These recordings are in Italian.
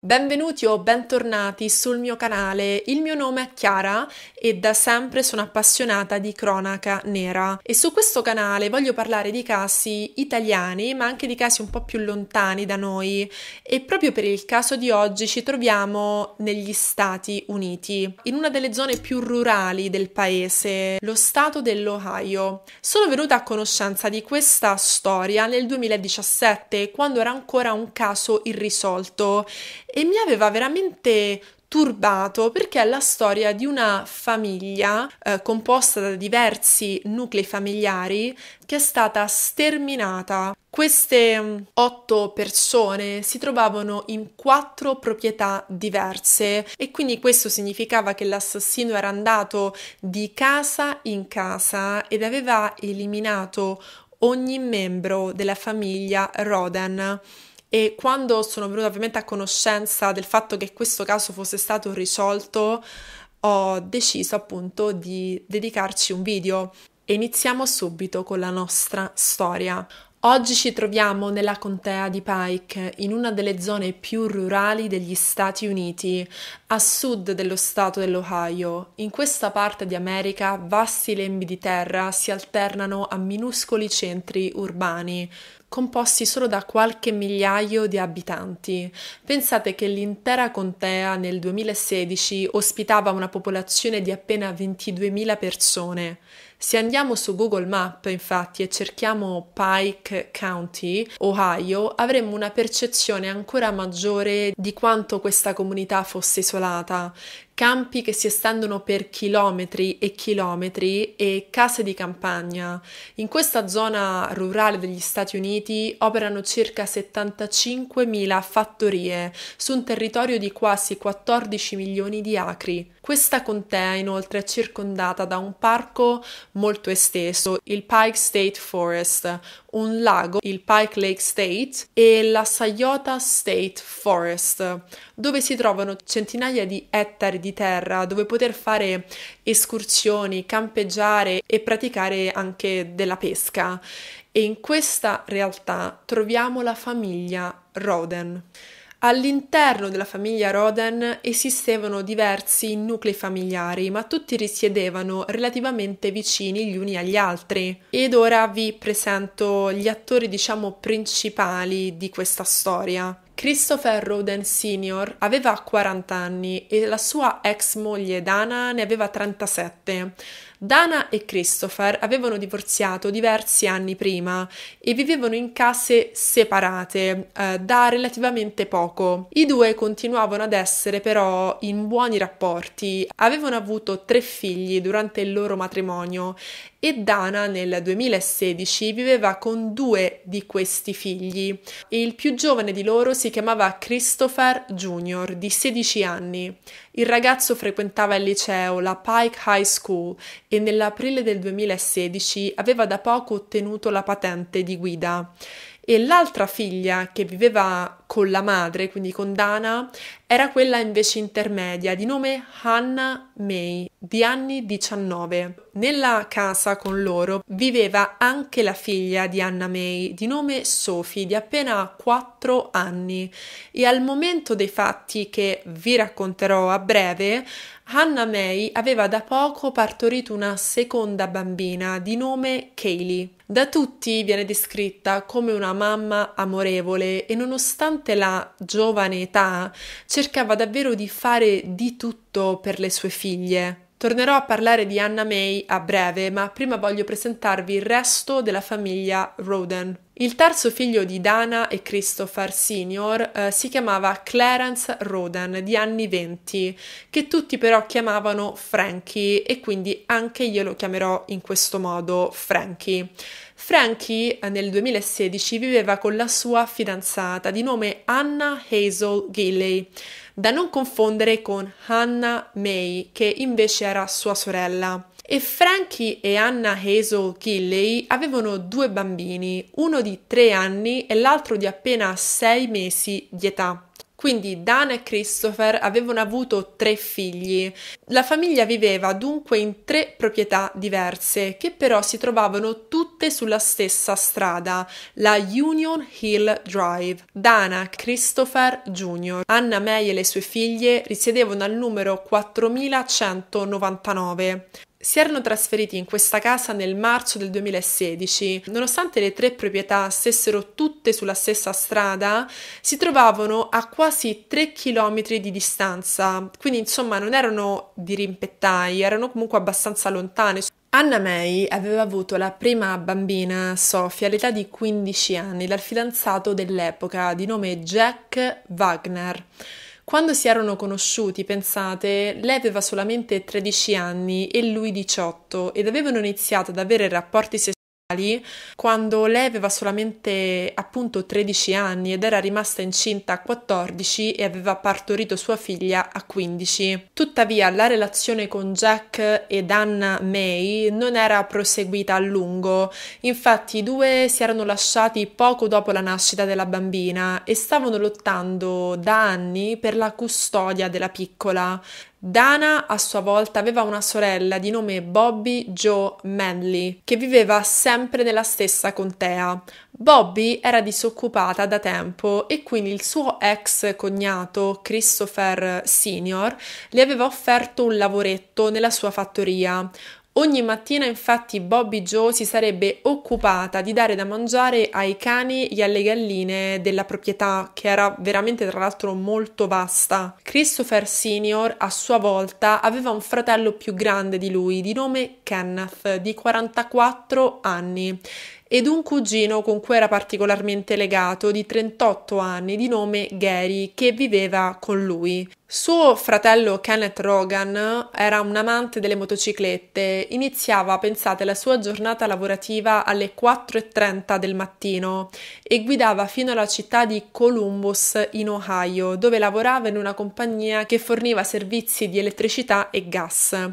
Benvenuti o bentornati sul mio canale, il mio nome è Chiara e da sempre sono appassionata di cronaca nera e su questo canale voglio parlare di casi italiani ma anche di casi un po' più lontani da noi e proprio per il caso di oggi ci troviamo negli Stati Uniti, in una delle zone più rurali del paese, lo stato dell'Ohio. Sono venuta a conoscenza di questa storia nel 2017 quando era ancora un caso irrisolto e mi aveva veramente turbato perché è la storia di una famiglia eh, composta da diversi nuclei familiari che è stata sterminata. Queste mm, otto persone si trovavano in quattro proprietà diverse e quindi questo significava che l'assassino era andato di casa in casa ed aveva eliminato ogni membro della famiglia Roden e quando sono venuta ovviamente a conoscenza del fatto che questo caso fosse stato risolto, ho deciso appunto di dedicarci un video. E iniziamo subito con la nostra storia. Oggi ci troviamo nella contea di Pike, in una delle zone più rurali degli Stati Uniti, a sud dello stato dell'Ohio. In questa parte di America vasti lembi di terra si alternano a minuscoli centri urbani composti solo da qualche migliaio di abitanti. Pensate che l'intera contea nel 2016 ospitava una popolazione di appena 22.000 persone. Se andiamo su Google Map, infatti, e cerchiamo Pike County, Ohio, avremmo una percezione ancora maggiore di quanto questa comunità fosse isolata campi che si estendono per chilometri e chilometri e case di campagna. In questa zona rurale degli Stati Uniti operano circa 75.000 fattorie su un territorio di quasi 14 milioni di acri. Questa contea inoltre è circondata da un parco molto esteso, il Pike State Forest, un lago, il Pike Lake State, e la Sayota State Forest, dove si trovano centinaia di ettari di di terra dove poter fare escursioni, campeggiare e praticare anche della pesca. E in questa realtà troviamo la famiglia Roden. All'interno della famiglia Roden esistevano diversi nuclei familiari, ma tutti risiedevano relativamente vicini gli uni agli altri. Ed ora vi presento gli attori, diciamo, principali di questa storia. Christopher Roden Sr. aveva 40 anni e la sua ex moglie Dana ne aveva 37. Dana e Christopher avevano divorziato diversi anni prima e vivevano in case separate eh, da relativamente poco. I due continuavano ad essere però in buoni rapporti, avevano avuto tre figli durante il loro matrimonio e Dana nel 2016 viveva con due di questi figli e il più giovane di loro si chiamava Christopher Jr. di 16 anni. Il ragazzo frequentava il liceo, la Pike High School, e nell'aprile del 2016 aveva da poco ottenuto la patente di guida e l'altra figlia che viveva con la madre, quindi con Dana, era quella invece intermedia, di nome Hannah May, di anni 19. Nella casa con loro viveva anche la figlia di Hannah May, di nome Sophie, di appena 4 anni, e al momento dei fatti che vi racconterò a breve, Hannah May aveva da poco partorito una seconda bambina di nome Kaylee. Da tutti viene descritta come una mamma amorevole e nonostante nonostante la giovane età, cercava davvero di fare di tutto per le sue figlie. Tornerò a parlare di Anna May a breve, ma prima voglio presentarvi il resto della famiglia Roden. Il terzo figlio di Dana e Christopher Sr. Eh, si chiamava Clarence Roden, di anni 20, che tutti però chiamavano Frankie e quindi anche io lo chiamerò in questo modo Frankie. Frankie eh, nel 2016 viveva con la sua fidanzata di nome Anna Hazel Gilley, da non confondere con Hannah May, che invece era sua sorella. E Frankie e Anna Hazel Gilley avevano due bambini, uno di tre anni e l'altro di appena sei mesi di età. Quindi Dana e Christopher avevano avuto tre figli. La famiglia viveva dunque in tre proprietà diverse, che però si trovavano tutte sulla stessa strada, la Union Hill Drive. Dana Christopher Jr., Anna May e le sue figlie risiedevano al numero 4199. Si erano trasferiti in questa casa nel marzo del 2016. Nonostante le tre proprietà stessero tutte sulla stessa strada, si trovavano a quasi 3 km di distanza, quindi insomma non erano dirimpettai, erano comunque abbastanza lontane. Anna May aveva avuto la prima bambina, Sofia, all'età di 15 anni, dal fidanzato dell'epoca di nome Jack Wagner. Quando si erano conosciuti, pensate, lei aveva solamente 13 anni e lui 18 ed avevano iniziato ad avere rapporti sessuali quando lei aveva solamente appunto 13 anni ed era rimasta incinta a 14 e aveva partorito sua figlia a 15. Tuttavia la relazione con Jack ed Anna May non era proseguita a lungo, infatti i due si erano lasciati poco dopo la nascita della bambina e stavano lottando da anni per la custodia della piccola. Dana a sua volta aveva una sorella di nome Bobby Jo Manley che viveva sempre nella stessa contea. Bobby era disoccupata da tempo e quindi il suo ex cognato Christopher Sr. le aveva offerto un lavoretto nella sua fattoria. Ogni mattina infatti Bobby Joe si sarebbe occupata di dare da mangiare ai cani e alle galline della proprietà, che era veramente tra l'altro molto vasta. Christopher Sr., a sua volta, aveva un fratello più grande di lui, di nome Kenneth, di 44 anni ed un cugino con cui era particolarmente legato di 38 anni di nome Gary che viveva con lui. Suo fratello Kenneth Rogan era un amante delle motociclette, iniziava, pensate, la sua giornata lavorativa alle 4.30 del mattino e guidava fino alla città di Columbus in Ohio, dove lavorava in una compagnia che forniva servizi di elettricità e gas.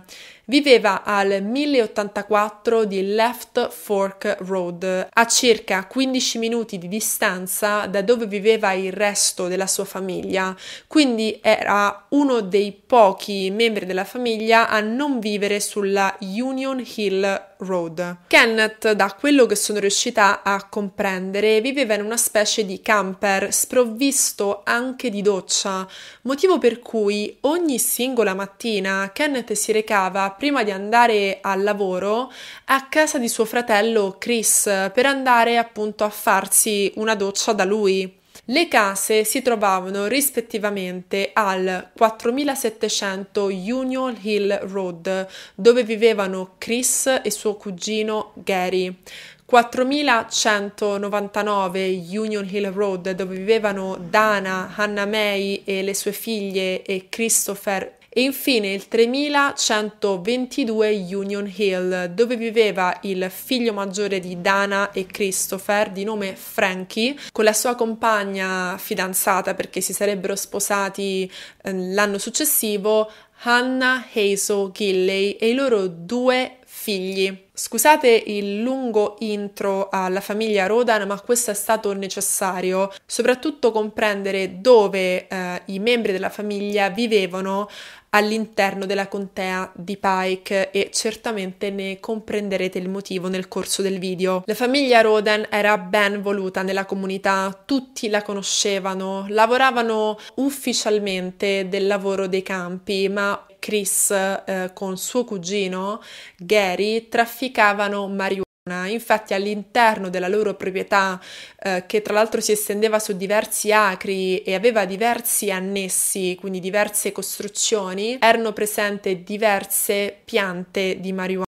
Viveva al 1084 di Left Fork Road, a circa 15 minuti di distanza da dove viveva il resto della sua famiglia, quindi era uno dei pochi membri della famiglia a non vivere sulla Union Hill Road. Kenneth, da quello che sono riuscita a comprendere, viveva in una specie di camper sprovvisto anche di doccia, motivo per cui ogni singola mattina Kenneth si recava prima di andare al lavoro a casa di suo fratello Chris per andare appunto a farsi una doccia da lui. Le case si trovavano rispettivamente al 4700 Union Hill Road, dove vivevano Chris e suo cugino Gary, 4199 Union Hill Road, dove vivevano Dana, Hannah May e le sue figlie e Christopher e infine il 3122 Union Hill, dove viveva il figlio maggiore di Dana e Christopher, di nome Frankie, con la sua compagna fidanzata perché si sarebbero sposati eh, l'anno successivo, Hannah Hazel Gilley e i loro due figli. Scusate il lungo intro alla famiglia Rodan, ma questo è stato necessario, soprattutto comprendere dove eh, i membri della famiglia vivevano all'interno della contea di Pike e certamente ne comprenderete il motivo nel corso del video. La famiglia Roden era ben voluta nella comunità, tutti la conoscevano, lavoravano ufficialmente del lavoro dei campi, ma Chris eh, con suo cugino Gary trafficavano marijuana Infatti all'interno della loro proprietà, eh, che tra l'altro si estendeva su diversi acri e aveva diversi annessi, quindi diverse costruzioni, erano presenti diverse piante di marijuana.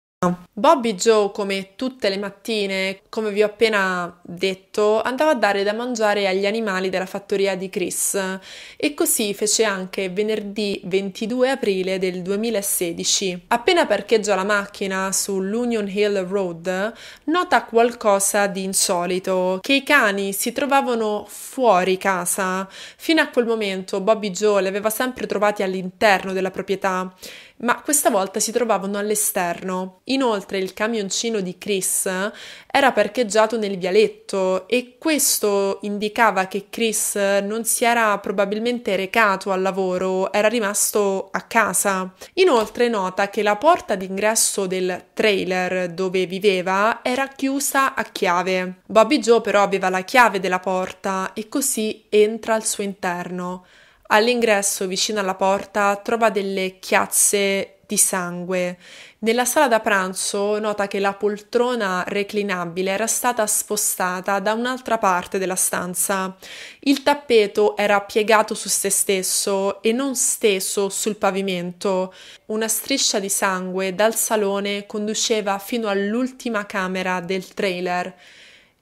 Bobby Joe, come tutte le mattine, come vi ho appena detto, detto, andava a dare da mangiare agli animali della fattoria di Chris e così fece anche venerdì 22 aprile del 2016. Appena parcheggia la macchina sull'Union Hill Road, nota qualcosa di insolito, che i cani si trovavano fuori casa. Fino a quel momento Bobby Joe li aveva sempre trovati all'interno della proprietà ma questa volta si trovavano all'esterno. Inoltre il camioncino di Chris era parcheggiato nel vialetto e questo indicava che Chris non si era probabilmente recato al lavoro, era rimasto a casa. Inoltre nota che la porta d'ingresso del trailer dove viveva era chiusa a chiave. Bobby Joe però aveva la chiave della porta e così entra al suo interno. All'ingresso vicino alla porta trova delle chiazze di sangue nella sala da pranzo nota che la poltrona reclinabile era stata spostata da un'altra parte della stanza. Il tappeto era piegato su se stesso e non steso sul pavimento. Una striscia di sangue dal salone conduceva fino all'ultima camera del trailer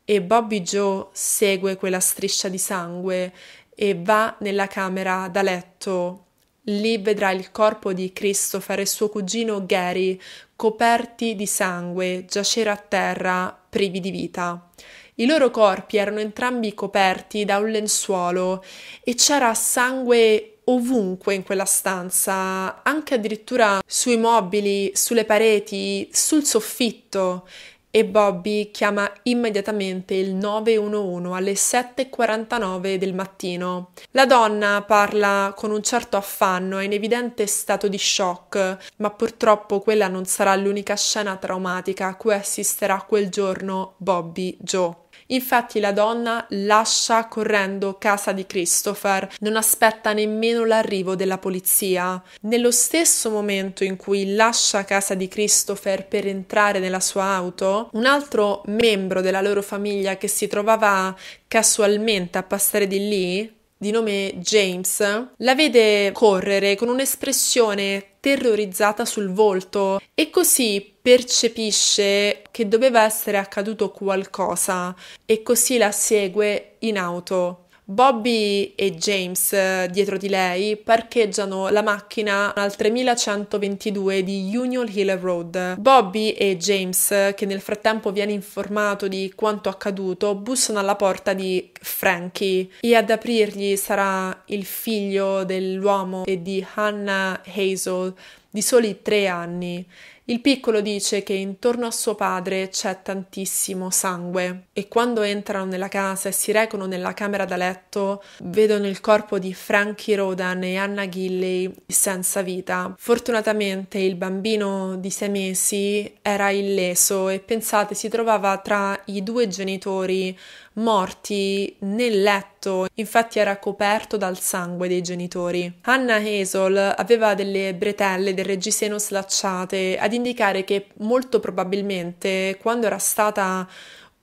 e Bobby Joe segue quella striscia di sangue e va nella camera da letto. Lì vedrà il corpo di Christopher e suo cugino Gary, coperti di sangue, giacere a terra, privi di vita. I loro corpi erano entrambi coperti da un lenzuolo e c'era sangue ovunque in quella stanza, anche addirittura sui mobili, sulle pareti, sul soffitto e Bobby chiama immediatamente il 911 alle 7.49 del mattino. La donna parla con un certo affanno e in evidente stato di shock, ma purtroppo quella non sarà l'unica scena traumatica a cui assisterà quel giorno Bobby Joe. Infatti la donna lascia correndo casa di Christopher, non aspetta nemmeno l'arrivo della polizia. Nello stesso momento in cui lascia casa di Christopher per entrare nella sua auto, un altro membro della loro famiglia che si trovava casualmente a passare di lì di nome James, la vede correre con un'espressione terrorizzata sul volto e così percepisce che doveva essere accaduto qualcosa e così la segue in auto. Bobby e James, eh, dietro di lei, parcheggiano la macchina al 3122 di Union Hill Road. Bobby e James, eh, che nel frattempo viene informato di quanto accaduto, bussano alla porta di Frankie e ad aprirgli sarà il figlio dell'uomo e di Hannah Hazel, di soli tre anni il piccolo dice che intorno a suo padre c'è tantissimo sangue e quando entrano nella casa e si recono nella camera da letto vedono il corpo di Frankie Rodan e Anna Gilley senza vita. Fortunatamente il bambino di sei mesi era illeso e pensate si trovava tra i due genitori morti nel letto, infatti era coperto dal sangue dei genitori. Hannah Hazel aveva delle bretelle del reggiseno slacciate ad indicare che molto probabilmente quando era stata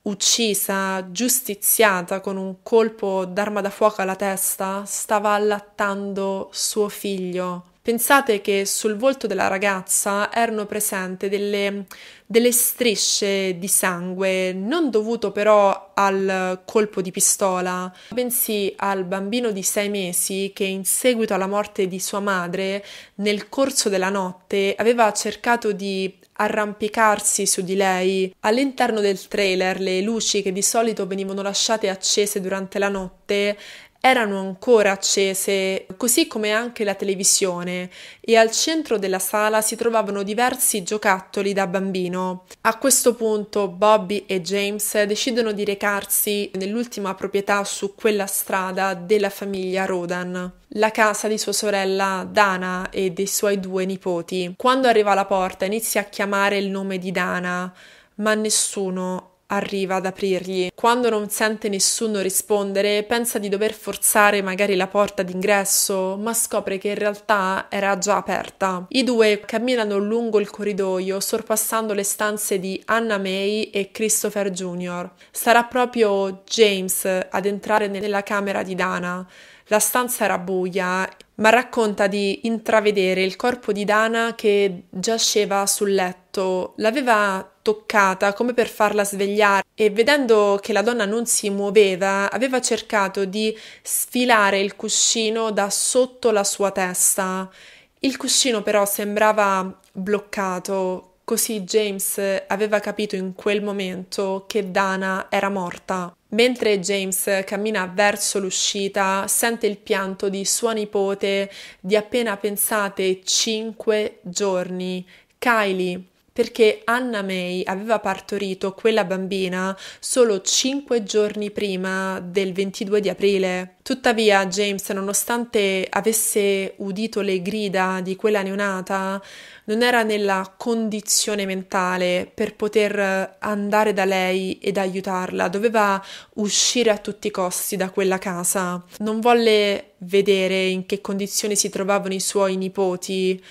uccisa, giustiziata con un colpo d'arma da fuoco alla testa, stava allattando suo figlio. Pensate che sul volto della ragazza erano presenti delle, delle, strisce di sangue, non dovuto però al colpo di pistola, bensì al bambino di sei mesi che in seguito alla morte di sua madre, nel corso della notte, aveva cercato di arrampicarsi su di lei. All'interno del trailer le luci che di solito venivano lasciate accese durante la notte erano ancora accese, così come anche la televisione, e al centro della sala si trovavano diversi giocattoli da bambino. A questo punto Bobby e James decidono di recarsi nell'ultima proprietà su quella strada della famiglia Rodan, la casa di sua sorella Dana e dei suoi due nipoti. Quando arriva alla porta inizia a chiamare il nome di Dana, ma nessuno arriva ad aprirgli. Quando non sente nessuno rispondere, pensa di dover forzare magari la porta d'ingresso, ma scopre che in realtà era già aperta. I due camminano lungo il corridoio, sorpassando le stanze di Anna May e Christopher Jr. Sarà proprio James ad entrare nella camera di Dana. La stanza era buia, ma racconta di intravedere il corpo di Dana che giaceva sul letto. L'aveva stoccata come per farla svegliare e vedendo che la donna non si muoveva aveva cercato di sfilare il cuscino da sotto la sua testa. Il cuscino però sembrava bloccato, così James aveva capito in quel momento che Dana era morta. Mentre James cammina verso l'uscita, sente il pianto di sua nipote di appena pensate 5 giorni, Kylie, perché Anna May aveva partorito quella bambina solo 5 giorni prima del 22 di aprile. Tuttavia James, nonostante avesse udito le grida di quella neonata, non era nella condizione mentale per poter andare da lei ed aiutarla, doveva uscire a tutti i costi da quella casa. Non volle vedere in che condizione si trovavano i suoi nipoti.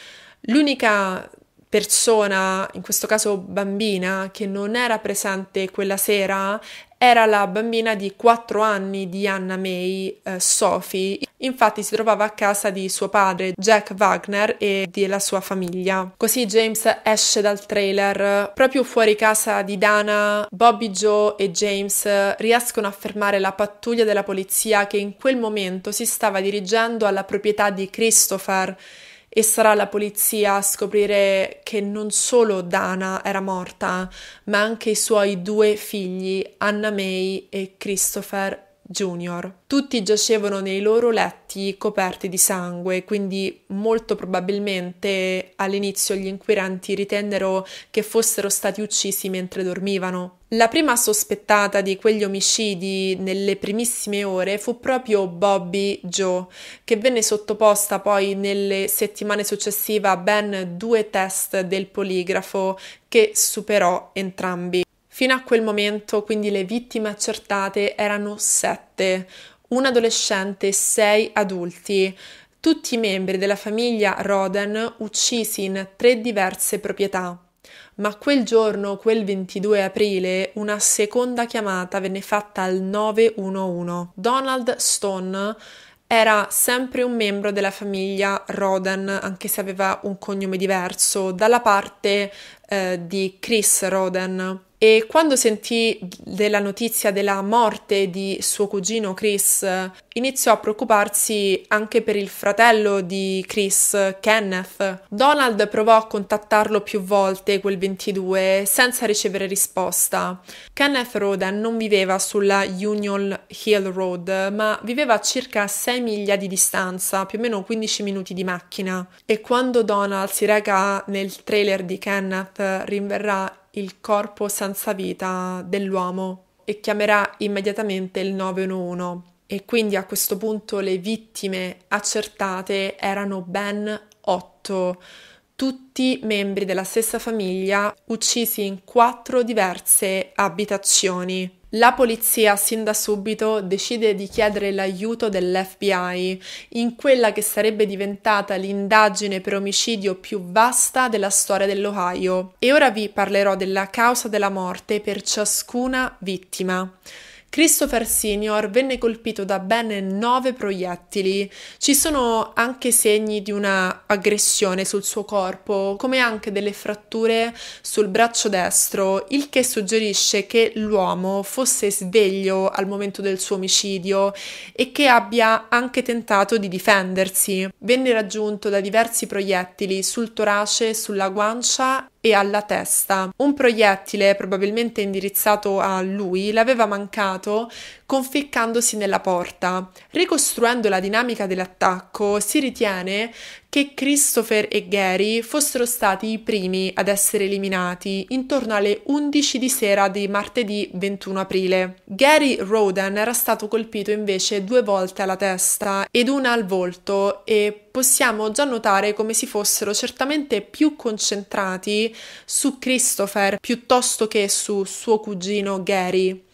L'unica persona, in questo caso bambina, che non era presente quella sera era la bambina di 4 anni di Anna May, eh, Sophie. Infatti si trovava a casa di suo padre Jack Wagner e della sua famiglia. Così James esce dal trailer. Proprio fuori casa di Dana, Bobby Joe e James riescono a fermare la pattuglia della polizia che in quel momento si stava dirigendo alla proprietà di Christopher e sarà la polizia a scoprire che non solo Dana era morta, ma anche i suoi due figli, Anna May e Christopher Jr. Tutti giacevano nei loro letti coperti di sangue, quindi molto probabilmente all'inizio gli inquirenti ritennero che fossero stati uccisi mentre dormivano. La prima sospettata di quegli omicidi nelle primissime ore fu proprio Bobby Joe, che venne sottoposta poi nelle settimane successive a ben due test del poligrafo che superò entrambi. Fino a quel momento, quindi, le vittime accertate erano sette, un adolescente e sei adulti tutti i membri della famiglia Roden uccisi in tre diverse proprietà ma quel giorno, quel 22 aprile, una seconda chiamata venne fatta al 911. Donald Stone era sempre un membro della famiglia Roden, anche se aveva un cognome diverso, dalla parte eh, di Chris Roden. E quando sentì della notizia della morte di suo cugino Chris, iniziò a preoccuparsi anche per il fratello di Chris, Kenneth. Donald provò a contattarlo più volte quel 22 senza ricevere risposta. Kenneth Roden non viveva sulla Union Hill Road, ma viveva a circa 6 miglia di distanza, più o meno 15 minuti di macchina. E quando Donald si reca nel trailer di Kenneth, rinverrà il corpo senza vita dell'uomo e chiamerà immediatamente il 911 e quindi a questo punto le vittime accertate erano ben otto, tutti membri della stessa famiglia uccisi in quattro diverse abitazioni. La polizia sin da subito decide di chiedere l'aiuto dell'FBI in quella che sarebbe diventata l'indagine per omicidio più vasta della storia dell'Ohio. E ora vi parlerò della causa della morte per ciascuna vittima. Christopher Senior venne colpito da ben nove proiettili. Ci sono anche segni di una aggressione sul suo corpo, come anche delle fratture sul braccio destro, il che suggerisce che l'uomo fosse sveglio al momento del suo omicidio e che abbia anche tentato di difendersi. Venne raggiunto da diversi proiettili sul torace, sulla guancia e alla testa. Un proiettile, probabilmente indirizzato a lui, l'aveva mancato conficcandosi nella porta. Ricostruendo la dinamica dell'attacco, si ritiene che Christopher e Gary fossero stati i primi ad essere eliminati intorno alle 11 di sera di martedì 21 aprile. Gary Roden era stato colpito invece due volte alla testa ed una al volto e possiamo già notare come si fossero certamente più concentrati su Christopher piuttosto che su suo cugino Gary.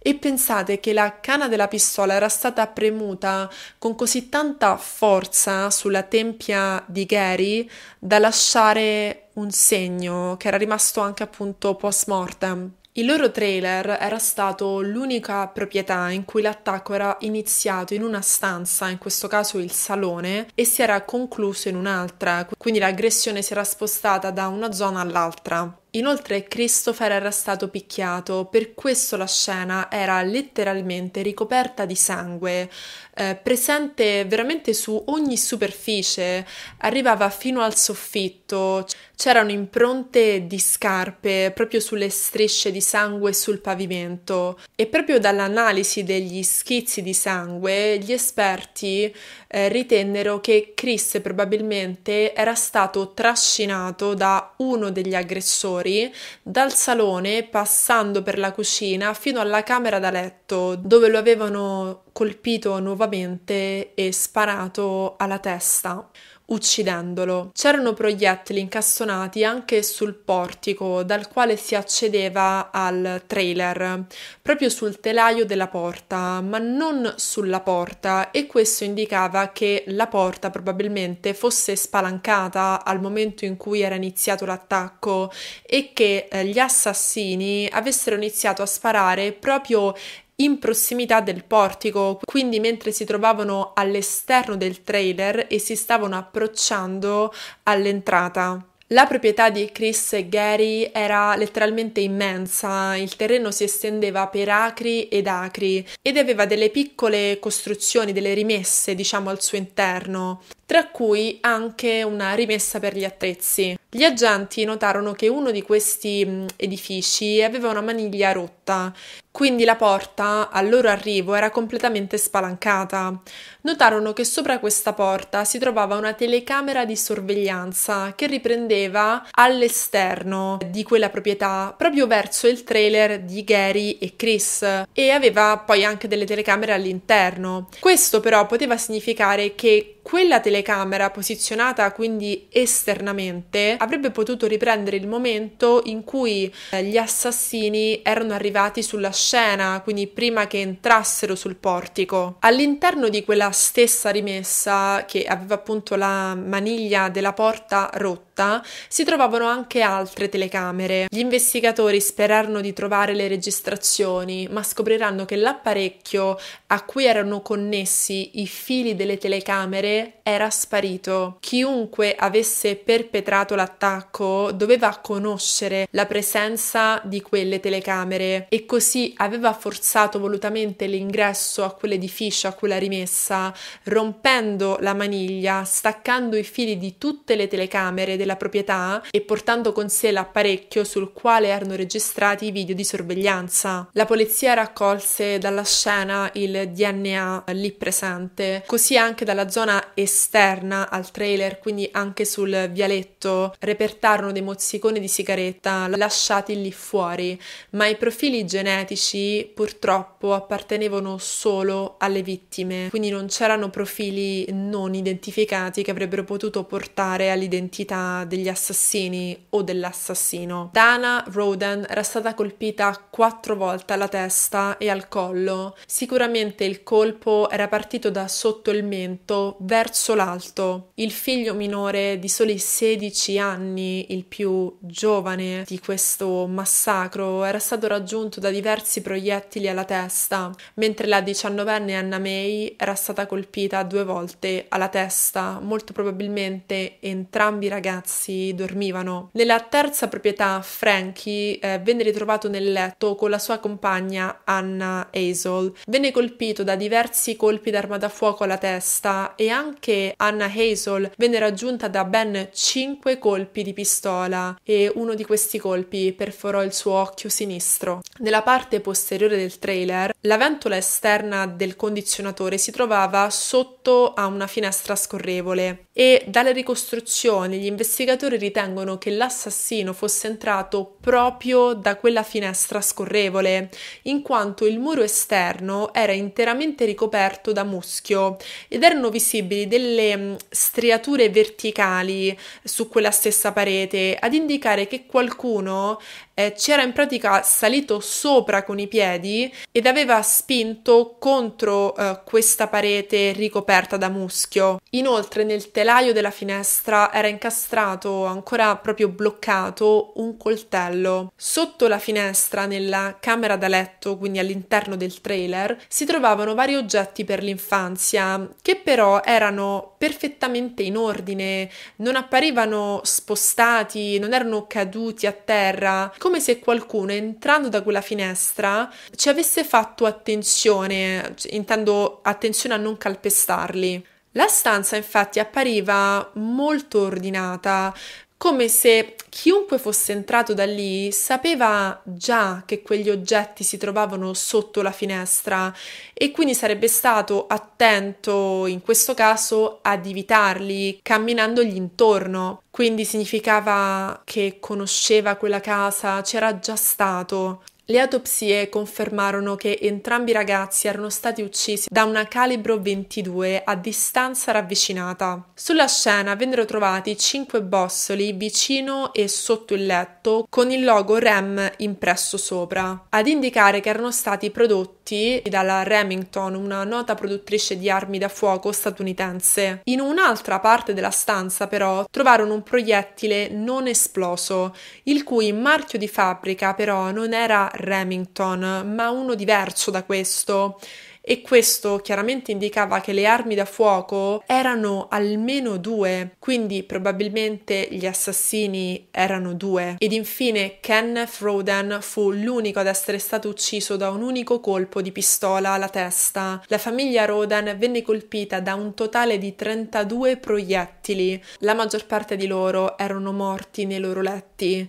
E pensate che la canna della pistola era stata premuta con così tanta forza sulla tempia di Gary da lasciare un segno che era rimasto anche appunto post mortem. Il loro trailer era stato l'unica proprietà in cui l'attacco era iniziato in una stanza, in questo caso il salone, e si era concluso in un'altra, quindi l'aggressione si era spostata da una zona all'altra. Inoltre Christopher era stato picchiato, per questo la scena era letteralmente ricoperta di sangue, eh, presente veramente su ogni superficie, arrivava fino al soffitto, c'erano impronte di scarpe proprio sulle strisce di sangue sul pavimento e proprio dall'analisi degli schizzi di sangue gli esperti eh, ritennero che Chris probabilmente era stato trascinato da uno degli aggressori dal salone passando per la cucina fino alla camera da letto dove lo avevano colpito nuovamente e sparato alla testa uccidendolo. C'erano proiettili incastonati anche sul portico dal quale si accedeva al trailer, proprio sul telaio della porta, ma non sulla porta e questo indicava che la porta probabilmente fosse spalancata al momento in cui era iniziato l'attacco e che eh, gli assassini avessero iniziato a sparare proprio in prossimità del portico, quindi mentre si trovavano all'esterno del trailer e si stavano approcciando all'entrata. La proprietà di Chris e Gary era letteralmente immensa, il terreno si estendeva per acri ed acri ed aveva delle piccole costruzioni, delle rimesse diciamo al suo interno tra cui anche una rimessa per gli attrezzi. Gli agenti notarono che uno di questi mm, edifici aveva una maniglia rotta, quindi la porta al loro arrivo era completamente spalancata. Notarono che sopra questa porta si trovava una telecamera di sorveglianza che riprendeva all'esterno di quella proprietà, proprio verso il trailer di Gary e Chris, e aveva poi anche delle telecamere all'interno. Questo però poteva significare che quella telecamera telecamera posizionata quindi esternamente avrebbe potuto riprendere il momento in cui eh, gli assassini erano arrivati sulla scena, quindi prima che entrassero sul portico. All'interno di quella stessa rimessa che aveva appunto la maniglia della porta rotta grotta si trovavano anche altre telecamere. Gli investigatori sperarono di trovare le registrazioni, ma scopriranno che l'apparecchio a cui erano connessi i fili delle telecamere era sparito. Chiunque avesse perpetrato l'attacco doveva conoscere la presenza di quelle telecamere e così aveva forzato volutamente l'ingresso a quell'edificio, a quella rimessa, rompendo la maniglia, staccando i fili di tutte le telecamere della proprietà e portando con sé l'apparecchio sul quale erano registrati i video di sorveglianza. La polizia raccolse dalla scena il DNA lì presente, così anche dalla zona esterna al trailer, quindi anche sul vialetto, repertarono dei mozziconi di sigaretta lasciati lì fuori, ma i profili genetici purtroppo appartenevano solo alle vittime, quindi non c'erano profili non identificati che avrebbero potuto portare all'identità degli assassini o dell'assassino. Dana Roden era stata colpita quattro volte alla testa e al collo. Sicuramente il colpo era partito da sotto il mento verso l'alto. Il figlio minore di soli 16 anni, il più giovane di questo massacro, era stato raggiunto da diversi proiettili alla testa, mentre la diciannovenne Anna May era stata colpita due volte alla testa, molto probabilmente entrambi i ragazzi ragazzi dormivano. Nella terza proprietà, Frankie eh, venne ritrovato nel letto con la sua compagna Anna Hazel. Venne colpito da diversi colpi d'arma da fuoco alla testa e anche Anna Hazel venne raggiunta da ben 5 colpi di pistola e uno di questi colpi perforò il suo occhio sinistro. Nella parte posteriore del trailer, la ventola esterna del condizionatore si trovava sotto a una finestra scorrevole e dalle ricostruzioni gli investigatori investigatori ritengono che l'assassino fosse entrato proprio da quella finestra scorrevole, in quanto il muro esterno era interamente ricoperto da muschio ed erano visibili delle mm, striature verticali su quella stessa parete ad indicare che qualcuno eh, c'era in pratica salito sopra con i piedi ed aveva spinto contro eh, questa parete ricoperta da muschio. Inoltre nel telaio della finestra era incastrato incastrato, ancora proprio bloccato, un coltello. Sotto la finestra, nella camera da letto, quindi all'interno del trailer, si trovavano vari oggetti per l'infanzia, che però erano perfettamente in ordine, non apparivano spostati, non erano caduti a terra, come se qualcuno entrando da quella finestra ci avesse fatto attenzione, intendo attenzione a non calpestarli. La stanza infatti appariva molto ordinata, come se chiunque fosse entrato da lì sapeva già che quegli oggetti si trovavano sotto la finestra e quindi sarebbe stato attento in questo caso ad evitarli camminandogli intorno. Quindi significava che conosceva quella casa, c'era già stato. Le autopsie confermarono che entrambi i ragazzi erano stati uccisi da una calibro 22 a distanza ravvicinata. Sulla scena vennero trovati cinque bossoli vicino e sotto il letto con il logo REM impresso sopra, ad indicare che erano stati prodotti dalla Remington, una nota produttrice di armi da fuoco statunitense. In un'altra parte della stanza però trovarono un proiettile non esploso, il cui marchio di fabbrica però non era Remington, ma uno diverso da questo. E questo chiaramente indicava che le armi da fuoco erano almeno due, quindi probabilmente gli assassini erano due. Ed infine Kenneth Roden fu l'unico ad essere stato ucciso da un unico colpo di pistola alla testa. La famiglia Roden venne colpita da un totale di 32 proiettili. La maggior parte di loro erano morti nei loro letti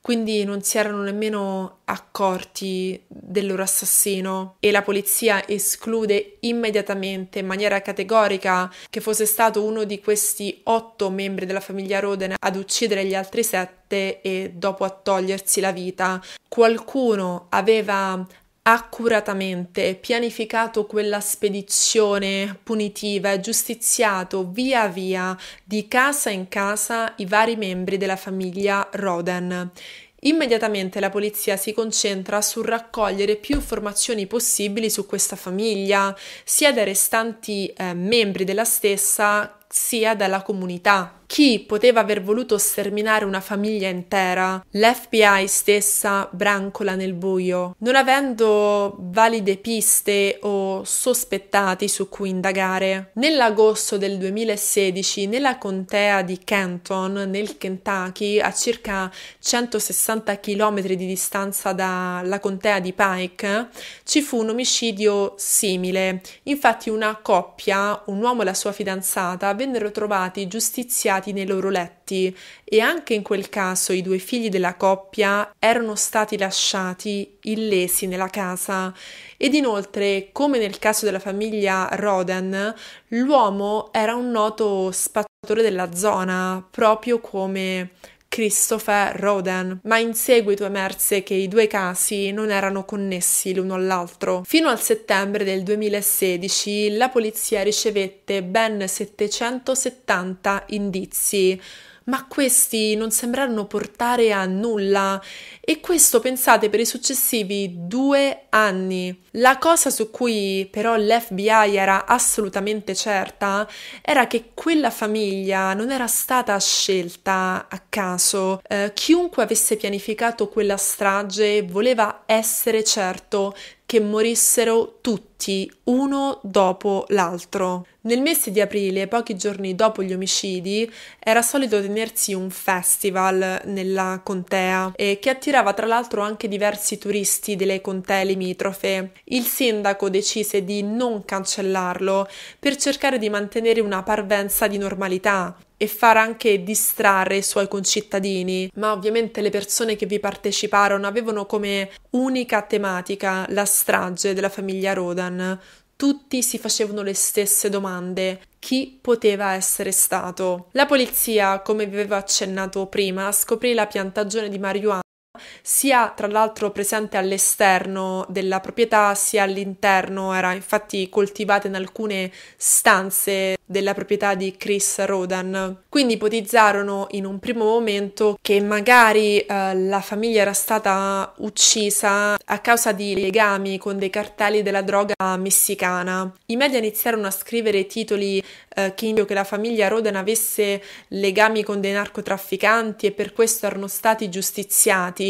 quindi non si erano nemmeno accorti del loro assassino e la polizia esclude immediatamente in maniera categorica che fosse stato uno di questi otto membri della famiglia Roden ad uccidere gli altri sette e dopo a togliersi la vita. Qualcuno aveva accuratamente pianificato quella spedizione punitiva e giustiziato via via di casa in casa i vari membri della famiglia Roden. Immediatamente la polizia si concentra sul raccogliere più informazioni possibili su questa famiglia, sia dai restanti eh, membri della stessa sia dalla comunità. Chi poteva aver voluto sterminare una famiglia intera, l'FBI stessa brancola nel buio, non avendo valide piste o sospettati su cui indagare. Nell'agosto del 2016, nella contea di Canton, nel Kentucky, a circa 160 km di distanza dalla contea di Pike, ci fu un omicidio simile. Infatti una coppia, un uomo e la sua fidanzata, vennero trovati giustiziati nei loro letti e anche in quel caso i due figli della coppia erano stati lasciati illesi nella casa ed inoltre, come nel caso della famiglia Roden, l'uomo era un noto spacciatore della zona, proprio come Christopher Roden, ma in seguito emerse che i due casi non erano connessi l'uno all'altro. Fino al settembre del 2016 la polizia ricevette ben 770 indizi ma questi non sembrarono portare a nulla e questo pensate per i successivi due anni. La cosa su cui però l'FBI era assolutamente certa era che quella famiglia non era stata scelta a caso. Eh, chiunque avesse pianificato quella strage voleva essere certo che morissero tutti, uno dopo l'altro. Nel mese di aprile, pochi giorni dopo gli omicidi, era solito tenersi un festival nella contea e eh, che attirava tra l'altro anche diversi turisti delle contee limitrofe. Il sindaco decise di non cancellarlo per cercare di mantenere una parvenza di normalità, e far anche distrarre i suoi concittadini, ma ovviamente le persone che vi parteciparono avevano come unica tematica la strage della famiglia Rodan. Tutti si facevano le stesse domande. Chi poteva essere stato? La polizia, come vi avevo accennato prima, scoprì la piantagione di marijuana sia tra l'altro presente all'esterno della proprietà sia all'interno, era infatti coltivata in alcune stanze della proprietà di Chris Rodan. Quindi ipotizzarono in un primo momento che magari eh, la famiglia era stata uccisa a causa di legami con dei cartelli della droga messicana. I media iniziarono a scrivere titoli eh, che indicano che la famiglia Rodan avesse legami con dei narcotrafficanti e per questo erano stati giustiziati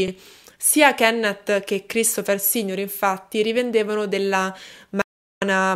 sia Kenneth che Christopher Senior infatti rivendevano della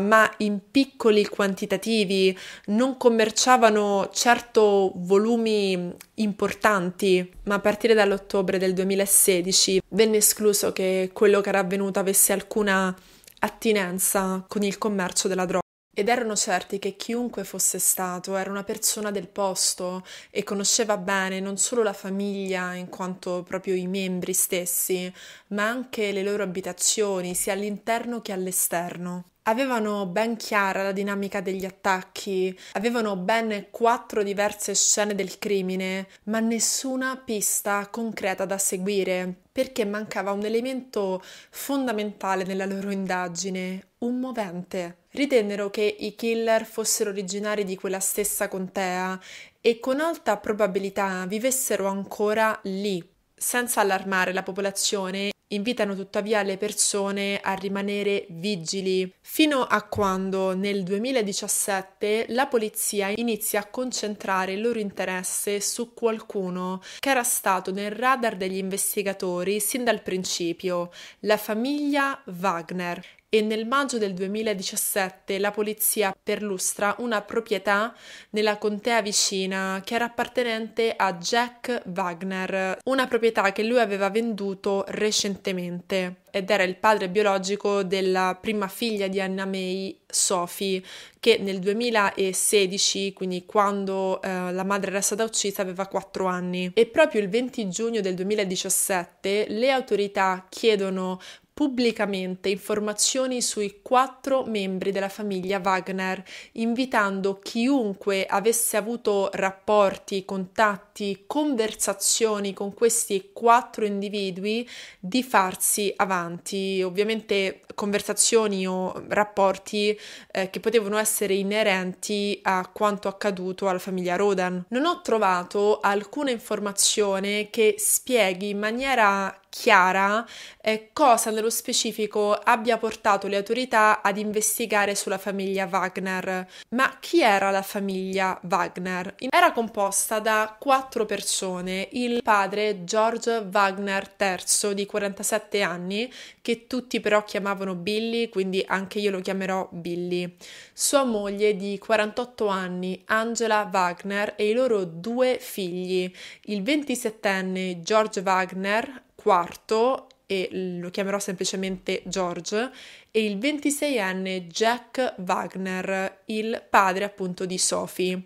ma in piccoli quantitativi, non commerciavano certo volumi importanti, ma a partire dall'ottobre del 2016 venne escluso che quello che era avvenuto avesse alcuna attinenza con il commercio della droga. Ed erano certi che chiunque fosse stato era una persona del posto e conosceva bene non solo la famiglia in quanto proprio i membri stessi, ma anche le loro abitazioni, sia all'interno che all'esterno. Avevano ben chiara la dinamica degli attacchi, avevano ben quattro diverse scene del crimine, ma nessuna pista concreta da seguire, perché mancava un elemento fondamentale nella loro indagine, un movente ritennero che i killer fossero originari di quella stessa contea e con alta probabilità vivessero ancora lì. Senza allarmare la popolazione, invitano tuttavia le persone a rimanere vigili, fino a quando nel 2017 la polizia inizia a concentrare il loro interesse su qualcuno che era stato nel radar degli investigatori sin dal principio, la famiglia Wagner, e nel maggio del 2017 la polizia perlustra una proprietà nella contea vicina che era appartenente a Jack Wagner, una proprietà che lui aveva venduto recentemente ed era il padre biologico della prima figlia di Anna May, Sophie, che nel 2016, quindi quando eh, la madre era stata uccisa, aveva 4 anni. E proprio il 20 giugno del 2017 le autorità chiedono pubblicamente informazioni sui quattro membri della famiglia Wagner, invitando chiunque avesse avuto rapporti, contatti, conversazioni con questi quattro individui di farsi avanti. Ovviamente conversazioni o rapporti eh, che potevano essere inerenti a quanto accaduto alla famiglia Rodan. Non ho trovato alcuna informazione che spieghi in maniera chiara eh, cosa nello specifico abbia portato le autorità ad investigare sulla famiglia Wagner. Ma chi era la famiglia Wagner? Era composta da quattro persone: il padre George Wagner III di 47 anni, che tutti però chiamavano Billy, quindi anche io lo chiamerò Billy, sua moglie di 48 anni Angela Wagner e i loro due figli, il 27enne George Wagner quarto e lo chiamerò semplicemente George, e il 26enne Jack Wagner, il padre appunto di Sophie.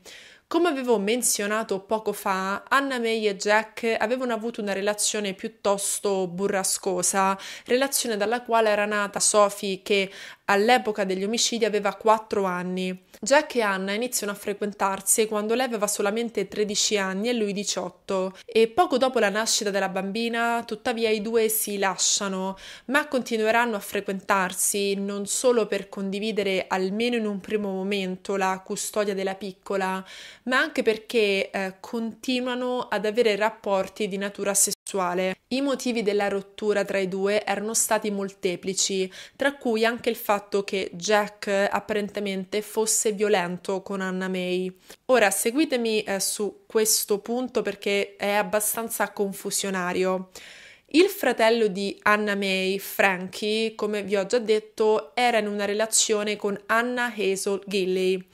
Come avevo menzionato poco fa, Anna May e Jack avevano avuto una relazione piuttosto burrascosa, relazione dalla quale era nata Sophie che all'epoca degli omicidi aveva 4 anni. Jack e Anna iniziano a frequentarsi quando lei aveva solamente 13 anni e lui 18 e poco dopo la nascita della bambina tuttavia i due si lasciano ma continueranno a frequentarsi non solo per condividere almeno in un primo momento la custodia della piccola ma anche perché eh, continuano ad avere rapporti di natura sessuale. I motivi della rottura tra i due erano stati molteplici, tra cui anche il fatto che Jack apparentemente fosse violento con Anna May. Ora seguitemi eh, su questo punto perché è abbastanza confusionario. Il fratello di Anna May, Frankie, come vi ho già detto, era in una relazione con Anna Hazel Gilley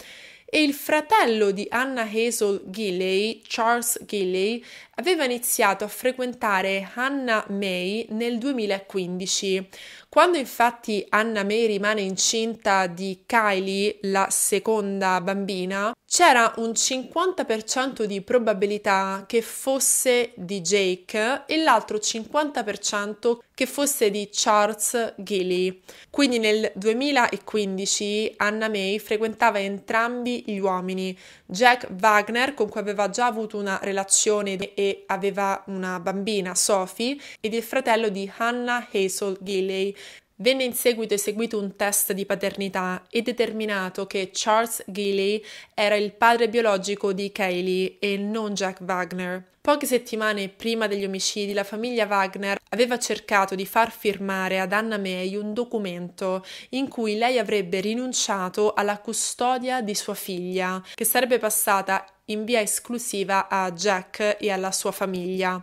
e il fratello di Anna Hazel Gilley, Charles Gilley, aveva iniziato a frequentare Hannah May nel 2015. Quando infatti Hannah May rimane incinta di Kylie, la seconda bambina, c'era un 50% di probabilità che fosse di Jake e l'altro 50% che fosse di Charles Gilly. Quindi nel 2015 Anna May frequentava entrambi gli uomini, Jack Wagner con cui aveva già avuto una relazione e che aveva una bambina, Sophie, ed il fratello di Hannah Hazel Gilley. Venne in seguito eseguito un test di paternità e determinato che Charles Gilley era il padre biologico di Kaylee e non Jack Wagner. Poche settimane prima degli omicidi, la famiglia Wagner aveva cercato di far firmare ad Anna May un documento in cui lei avrebbe rinunciato alla custodia di sua figlia, che sarebbe passata in via esclusiva a Jack e alla sua famiglia.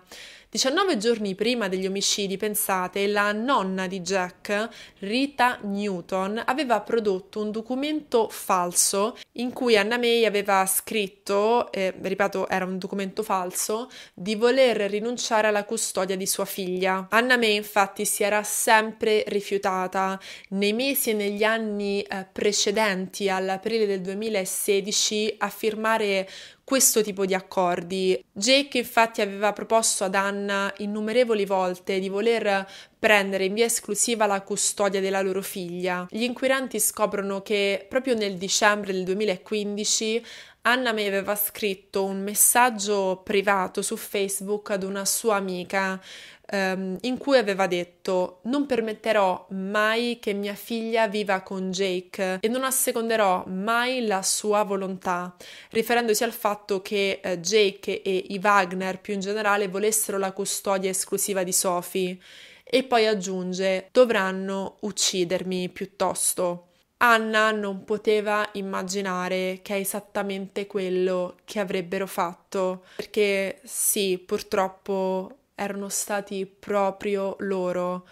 19 giorni prima degli omicidi, pensate, la nonna di Jack, Rita Newton, aveva prodotto un documento falso in cui Anna May aveva scritto, eh, ripeto era un documento falso, di voler rinunciare alla custodia di sua figlia. Anna May infatti si era sempre rifiutata. Nei mesi e negli anni eh, precedenti all'aprile del 2016 a firmare questo tipo di accordi. Jake infatti aveva proposto ad Anna innumerevoli volte di voler prendere in via esclusiva la custodia della loro figlia. Gli inquirenti scoprono che proprio nel dicembre del 2015 Anna mi aveva scritto un messaggio privato su Facebook ad una sua amica ehm, in cui aveva detto non permetterò mai che mia figlia viva con Jake e non asseconderò mai la sua volontà, riferendosi al fatto che eh, Jake e i Wagner più in generale volessero la custodia esclusiva di Sophie e poi aggiunge dovranno uccidermi piuttosto. Anna non poteva immaginare che è esattamente quello che avrebbero fatto, perché sì, purtroppo erano stati proprio loro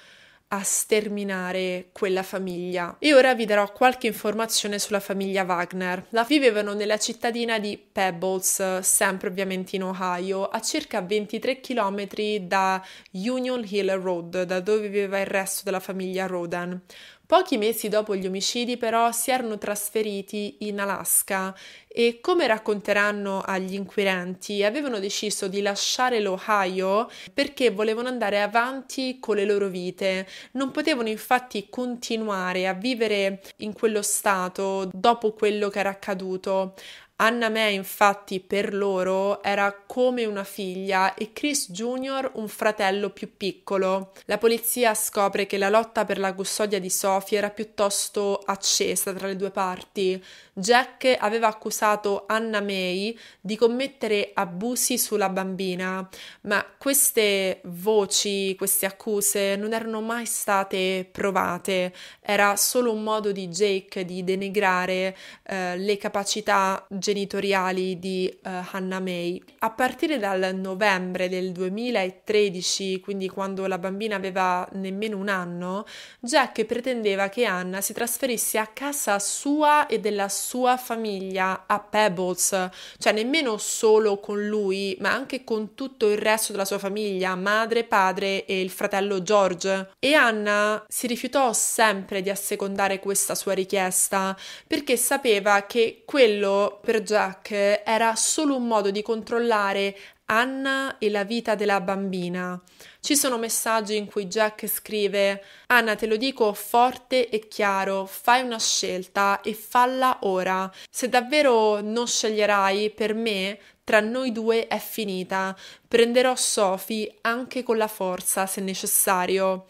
a sterminare quella famiglia. E ora vi darò qualche informazione sulla famiglia Wagner. La vivevano nella cittadina di Pebbles, sempre ovviamente in Ohio, a circa 23 km da Union Hill Road, da dove viveva il resto della famiglia Roden. Pochi mesi dopo gli omicidi però si erano trasferiti in Alaska e come racconteranno agli inquirenti avevano deciso di lasciare l'Ohio perché volevano andare avanti con le loro vite. Non potevano infatti continuare a vivere in quello stato dopo quello che era accaduto. Anna May infatti per loro era come una figlia e Chris Jr. un fratello più piccolo. La polizia scopre che la lotta per la custodia di Sophie era piuttosto accesa tra le due parti. Jack aveva accusato Anna May di commettere abusi sulla bambina, ma queste voci, queste accuse non erano mai state provate. Era solo un modo di Jake di denigrare eh, le capacità generali genitoriali di uh, Hannah May. A partire dal novembre del 2013, quindi quando la bambina aveva nemmeno un anno, Jack pretendeva che Anna si trasferisse a casa sua e della sua famiglia a Pebbles, cioè nemmeno solo con lui, ma anche con tutto il resto della sua famiglia, madre, padre e il fratello George. E Anna si rifiutò sempre di assecondare questa sua richiesta perché sapeva che quello per Jack era solo un modo di controllare Anna e la vita della bambina. Ci sono messaggi in cui Jack scrive Anna te lo dico forte e chiaro, fai una scelta e falla ora. Se davvero non sceglierai, per me tra noi due è finita. Prenderò Sophie anche con la forza se necessario.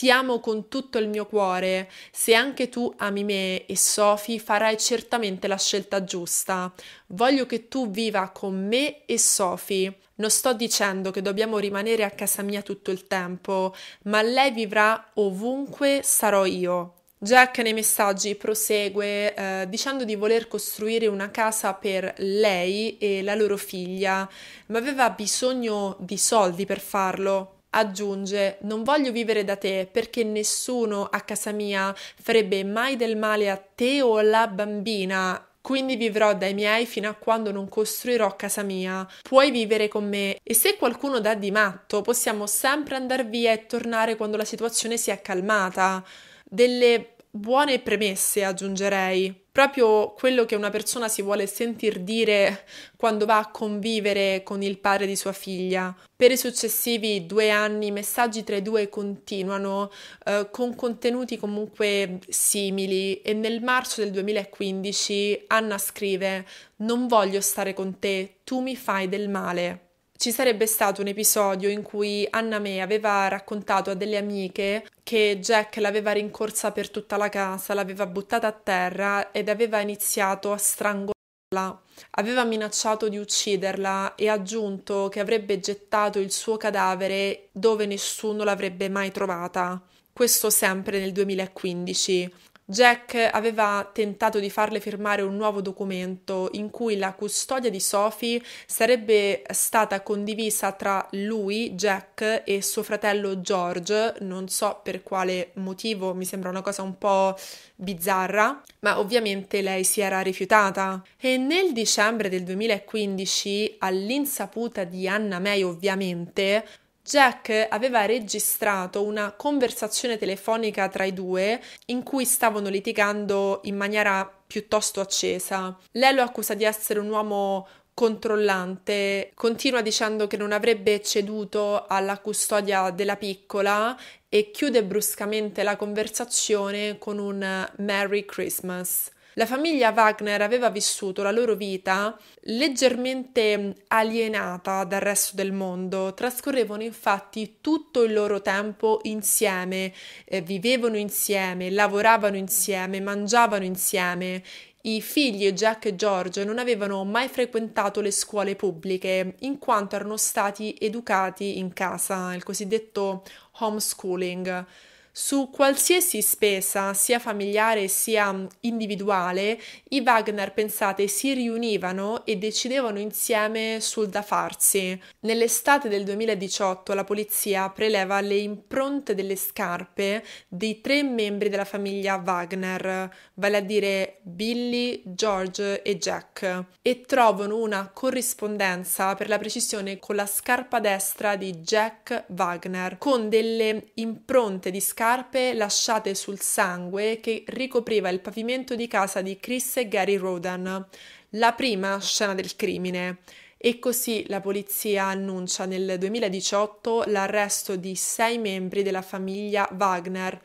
Ti amo con tutto il mio cuore. Se anche tu ami me e Sophie, farai certamente la scelta giusta. Voglio che tu viva con me e Sophie. Non sto dicendo che dobbiamo rimanere a casa mia tutto il tempo, ma lei vivrà ovunque sarò io. Jack nei messaggi prosegue eh, dicendo di voler costruire una casa per lei e la loro figlia, ma aveva bisogno di soldi per farlo. Aggiunge, non voglio vivere da te perché nessuno a casa mia farebbe mai del male a te o alla bambina quindi vivrò dai miei fino a quando non costruirò casa mia. Puoi vivere con me e se qualcuno dà di matto, possiamo sempre andare via e tornare quando la situazione si è calmata. Delle buone premesse, aggiungerei. Proprio quello che una persona si vuole sentir dire quando va a convivere con il padre di sua figlia. Per i successivi due anni i messaggi tra i due continuano eh, con contenuti comunque simili e nel marzo del 2015 Anna scrive Non voglio stare con te, tu mi fai del male ci sarebbe stato un episodio in cui Anna May aveva raccontato a delle amiche che Jack l'aveva rincorsa per tutta la casa, l'aveva buttata a terra ed aveva iniziato a strangolarla. Aveva minacciato di ucciderla e aggiunto che avrebbe gettato il suo cadavere dove nessuno l'avrebbe mai trovata. Questo sempre nel 2015. Jack aveva tentato di farle firmare un nuovo documento in cui la custodia di Sophie sarebbe stata condivisa tra lui, Jack, e suo fratello George, non so per quale motivo, mi sembra una cosa un po' bizzarra, ma ovviamente lei si era rifiutata. E nel dicembre del 2015, all'insaputa di Anna May ovviamente, Jack aveva registrato una conversazione telefonica tra i due in cui stavano litigando in maniera piuttosto accesa. Lei lo accusa di essere un uomo controllante, continua dicendo che non avrebbe ceduto alla custodia della piccola e chiude bruscamente la conversazione con un Merry Christmas. La famiglia Wagner aveva vissuto la loro vita leggermente alienata dal resto del mondo, trascorrevano infatti tutto il loro tempo insieme, eh, vivevano insieme, lavoravano insieme, mangiavano insieme i figli Jack e George non avevano mai frequentato le scuole pubbliche in quanto erano stati educati in casa, il cosiddetto homeschooling. Su qualsiasi spesa, sia familiare sia individuale, i Wagner, pensate, si riunivano e decidevano insieme sul da farsi. Nell'estate del 2018 la polizia preleva le impronte delle scarpe dei tre membri della famiglia Wagner, vale a dire Billy, George e Jack, e trovano una corrispondenza, per la precisione, con la scarpa destra di Jack Wagner, con delle impronte di scarpe scarpe lasciate sul sangue che ricopriva il pavimento di casa di Chris e Gary Rodan, la prima scena del crimine. E così la polizia annuncia nel 2018 l'arresto di sei membri della famiglia Wagner.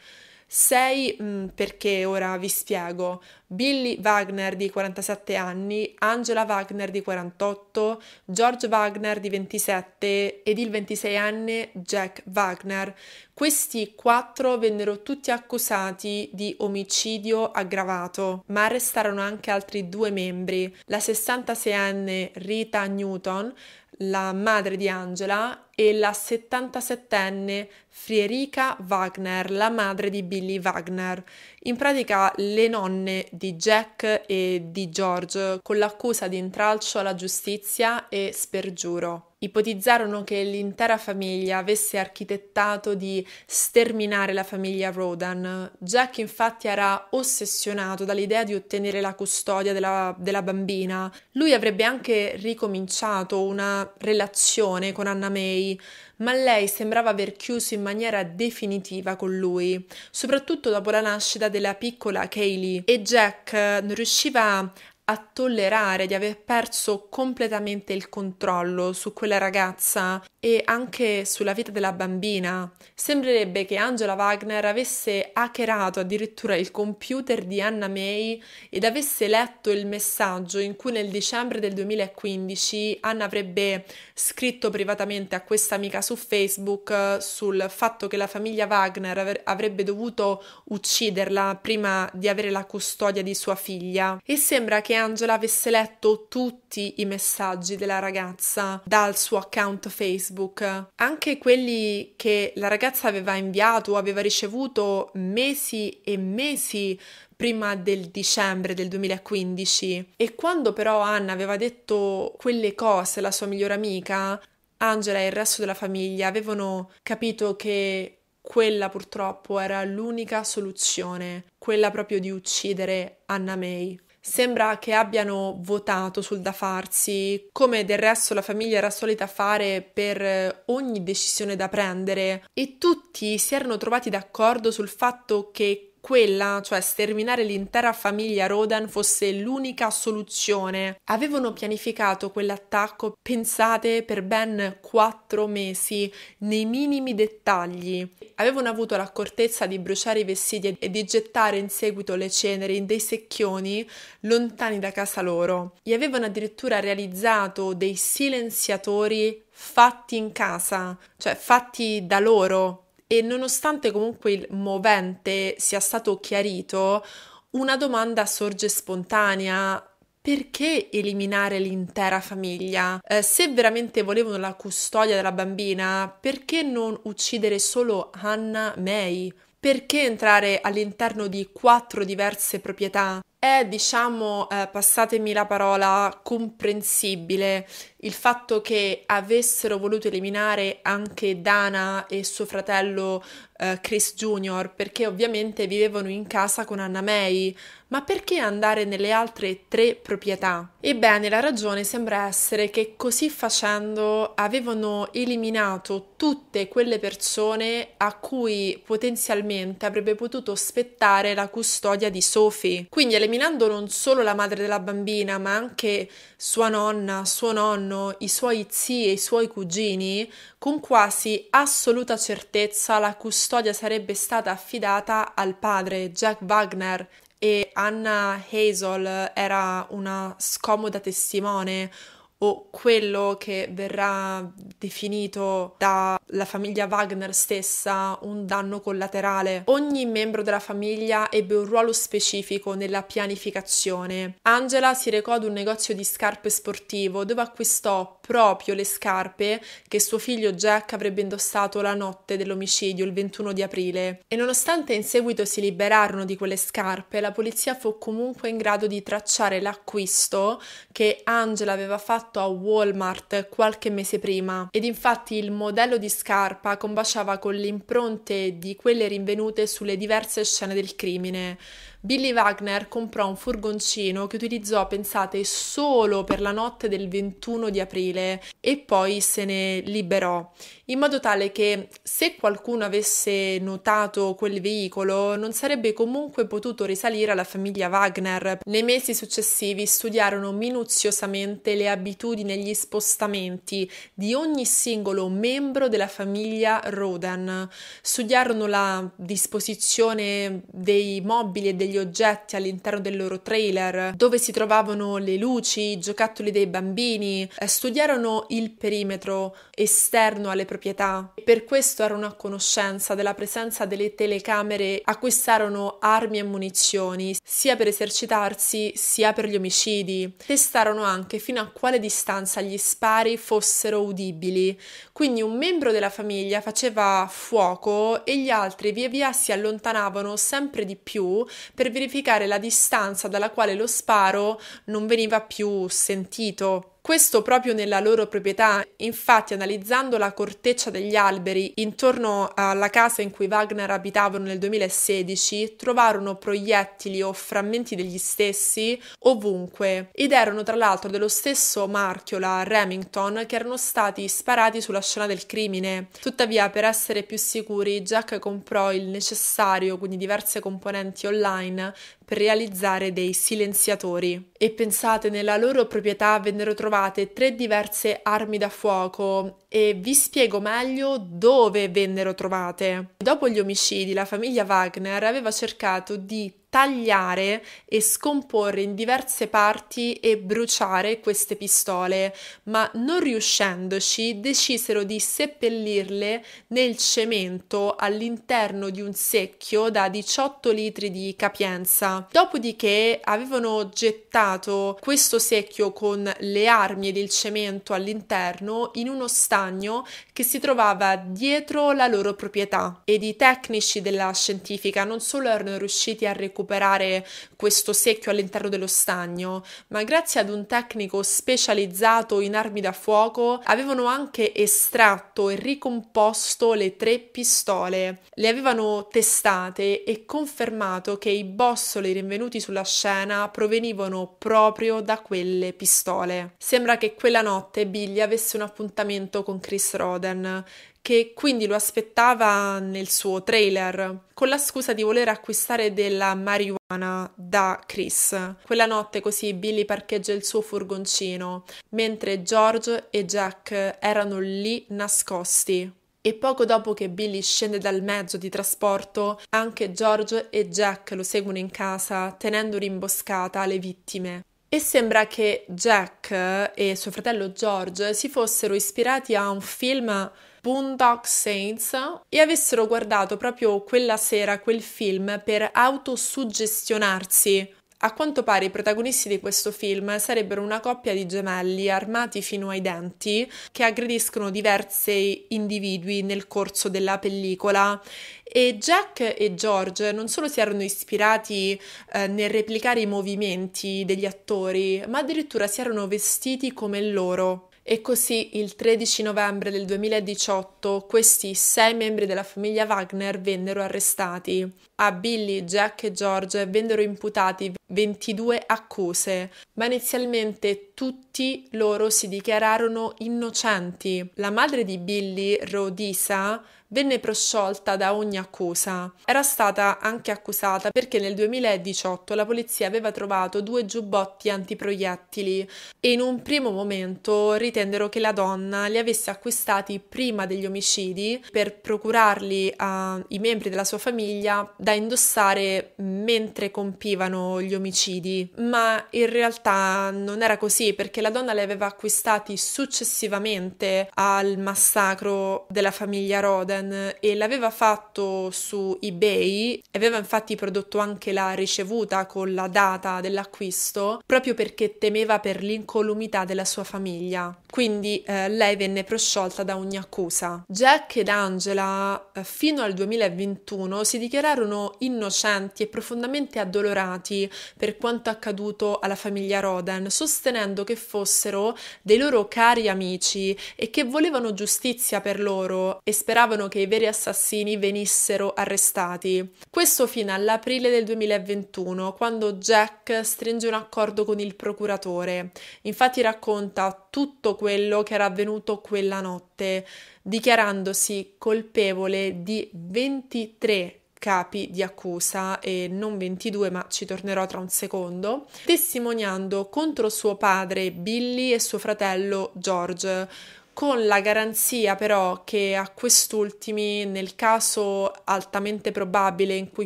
Sei mh, mm, perché ora vi spiego, Billy Wagner di 47 anni, Angela Wagner di 48, George Wagner di 27 ed il 26enne Jack Wagner. Questi quattro vennero tutti accusati di omicidio aggravato, ma arrestarono anche altri due membri, la 66enne Rita Newton, la madre di Angela, e la 77enne Frierica Wagner, la madre di Billy Wagner. In pratica le nonne di Jack e di George con l'accusa di intralcio alla giustizia e spergiuro ipotizzarono che l'intera famiglia avesse architettato di sterminare la famiglia Rodan. Jack infatti era ossessionato dall'idea di ottenere la custodia della, della bambina. Lui avrebbe anche ricominciato una relazione con Anna May, ma lei sembrava aver chiuso in maniera definitiva con lui, soprattutto dopo la nascita della piccola Kaylee, e Jack non riusciva a tollerare di aver perso completamente il controllo su quella ragazza e anche sulla vita della bambina. Sembrerebbe che Angela Wagner avesse hackerato addirittura il computer di Anna May ed avesse letto il messaggio in cui nel dicembre del 2015 Anna avrebbe scritto privatamente a questa amica su Facebook eh, sul fatto che la famiglia Wagner avrebbe dovuto ucciderla prima di avere la custodia di sua figlia e sembra che Angela avesse letto tutti i messaggi della ragazza dal suo account Facebook, anche quelli che la ragazza aveva inviato o aveva ricevuto mesi e mesi prima del dicembre del 2015. E quando però Anna aveva detto quelle cose alla sua migliore amica, Angela e il resto della famiglia avevano capito che quella purtroppo era l'unica soluzione, quella proprio di uccidere Anna May. Sembra che abbiano votato sul da farsi, come del resto la famiglia era solita fare per eh, ogni decisione da prendere, e tutti si erano trovati d'accordo sul fatto che quella, cioè sterminare l'intera famiglia Rodan, fosse l'unica soluzione. Avevano pianificato quell'attacco, pensate, per ben quattro mesi, nei minimi dettagli. Avevano avuto l'accortezza di bruciare i vestiti e di gettare in seguito le ceneri in dei secchioni lontani da casa loro. E avevano addirittura realizzato dei silenziatori fatti in casa, cioè fatti da loro, e nonostante comunque il movente sia stato chiarito, una domanda sorge spontanea. Perché eliminare l'intera famiglia? Eh, se veramente volevano la custodia della bambina, perché non uccidere solo Hannah May? Perché entrare all'interno di quattro diverse proprietà? è, diciamo, eh, passatemi la parola, comprensibile il fatto che avessero voluto eliminare anche Dana e suo fratello eh, Chris Jr., perché ovviamente vivevano in casa con Anna May, ma perché andare nelle altre tre proprietà? Ebbene, la ragione sembra essere che così facendo avevano eliminato tutte quelle persone a cui potenzialmente avrebbe potuto spettare la custodia di Sophie. Quindi eliminando contaminando non solo la madre della bambina, ma anche sua nonna, suo nonno, i suoi zii e i suoi cugini, con quasi assoluta certezza la custodia sarebbe stata affidata al padre, Jack Wagner, e Anna Hazel era una scomoda testimone, o quello che verrà definito dalla famiglia Wagner stessa un danno collaterale. Ogni membro della famiglia ebbe un ruolo specifico nella pianificazione. Angela si recò ad un negozio di scarpe sportivo dove acquistò proprio le scarpe che suo figlio Jack avrebbe indossato la notte dell'omicidio, il 21 di aprile. E nonostante in seguito si liberarono di quelle scarpe, la polizia fu comunque in grado di tracciare l'acquisto che Angela aveva fatto a Walmart qualche mese prima. Ed infatti il modello di scarpa combaciava con le impronte di quelle rinvenute sulle diverse scene del crimine. Billy Wagner comprò un furgoncino che utilizzò, pensate, solo per la notte del 21 di aprile e poi se ne liberò, in modo tale che se qualcuno avesse notato quel veicolo non sarebbe comunque potuto risalire alla famiglia Wagner. Nei mesi successivi studiarono minuziosamente le abitudini e gli spostamenti di ogni singolo membro della famiglia Roden, studiarono la disposizione dei mobili e degli degli oggetti all'interno del loro trailer, dove si trovavano le luci, i giocattoli dei bambini, eh, studiarono il perimetro esterno alle proprietà e per questo erano a conoscenza della presenza delle telecamere, acquistarono armi e munizioni, sia per esercitarsi sia per gli omicidi. Testarono anche fino a quale distanza gli spari fossero udibili, quindi un membro della famiglia faceva fuoco e gli altri via via si allontanavano sempre di più per verificare la distanza dalla quale lo sparo non veniva più sentito questo proprio nella loro proprietà, infatti analizzando la corteccia degli alberi intorno alla casa in cui Wagner abitavano nel 2016, trovarono proiettili o frammenti degli stessi ovunque ed erano tra l'altro dello stesso marchio, la Remington, che erano stati sparati sulla scena del crimine. Tuttavia, per essere più sicuri, Jack comprò il necessario, quindi diverse componenti online per realizzare dei silenziatori. E pensate, nella loro proprietà vennero trovate tre diverse armi da fuoco e vi spiego meglio dove vennero trovate. Dopo gli omicidi, la famiglia Wagner aveva cercato di tagliare e scomporre in diverse parti e bruciare queste pistole, ma non riuscendoci decisero di seppellirle nel cemento all'interno di un secchio da 18 litri di capienza. Dopodiché avevano gettato questo secchio con le armi ed il cemento all'interno in uno stagno che si trovava dietro la loro proprietà ed i tecnici della scientifica non solo erano riusciti a recuperare recuperare questo secchio all'interno dello stagno, ma grazie ad un tecnico specializzato in armi da fuoco avevano anche estratto e ricomposto le tre pistole. Le avevano testate e confermato che i bossoli rinvenuti sulla scena provenivano proprio da quelle pistole. Sembra che quella notte Billy avesse un appuntamento con Chris Roden, che quindi lo aspettava nel suo trailer, con la scusa di voler acquistare della marijuana da Chris. Quella notte così Billy parcheggia il suo furgoncino, mentre George e Jack erano lì nascosti. E poco dopo che Billy scende dal mezzo di trasporto, anche George e Jack lo seguono in casa, tenendo rimboscata le vittime. E sembra che Jack e suo fratello George si fossero ispirati a un film Boondock Saints e avessero guardato proprio quella sera quel film per autosuggestionarsi. A quanto pare i protagonisti di questo film sarebbero una coppia di gemelli armati fino ai denti che aggrediscono diversi individui nel corso della pellicola e Jack e George non solo si erano ispirati eh, nel replicare i movimenti degli attori, ma addirittura si erano vestiti come loro. E così il 13 novembre del 2018 questi sei membri della famiglia Wagner vennero arrestati. A Billy, Jack e George vennero imputati 22 accuse, ma inizialmente tutti loro si dichiararono innocenti. La madre di Billy, Rodisa, venne prosciolta da ogni accusa. Era stata anche accusata perché nel 2018 la polizia aveva trovato due giubbotti antiproiettili e in un primo momento ritennero che la donna li avesse acquistati prima degli omicidi per procurarli ai membri della sua famiglia da indossare mentre compivano gli omicidi, ma in realtà non era così perché la donna li aveva acquistati successivamente al massacro della famiglia Roden e l'aveva fatto su eBay, aveva infatti prodotto anche la ricevuta con la data dell'acquisto proprio perché temeva per l'incolumità della sua famiglia quindi eh, lei venne prosciolta da ogni accusa. Jack ed Angela eh, fino al 2021 si dichiararono innocenti e profondamente addolorati per quanto accaduto alla famiglia Roden, sostenendo che fossero dei loro cari amici e che volevano giustizia per loro e speravano che i veri assassini venissero arrestati. Questo fino all'aprile del 2021, quando Jack stringe un accordo con il procuratore. Infatti racconta tutto quello che era avvenuto quella notte, dichiarandosi colpevole di 23 capi di accusa e non 22 ma ci tornerò tra un secondo, testimoniando contro suo padre Billy e suo fratello George con la garanzia però che a quest'ultimi, nel caso altamente probabile in cui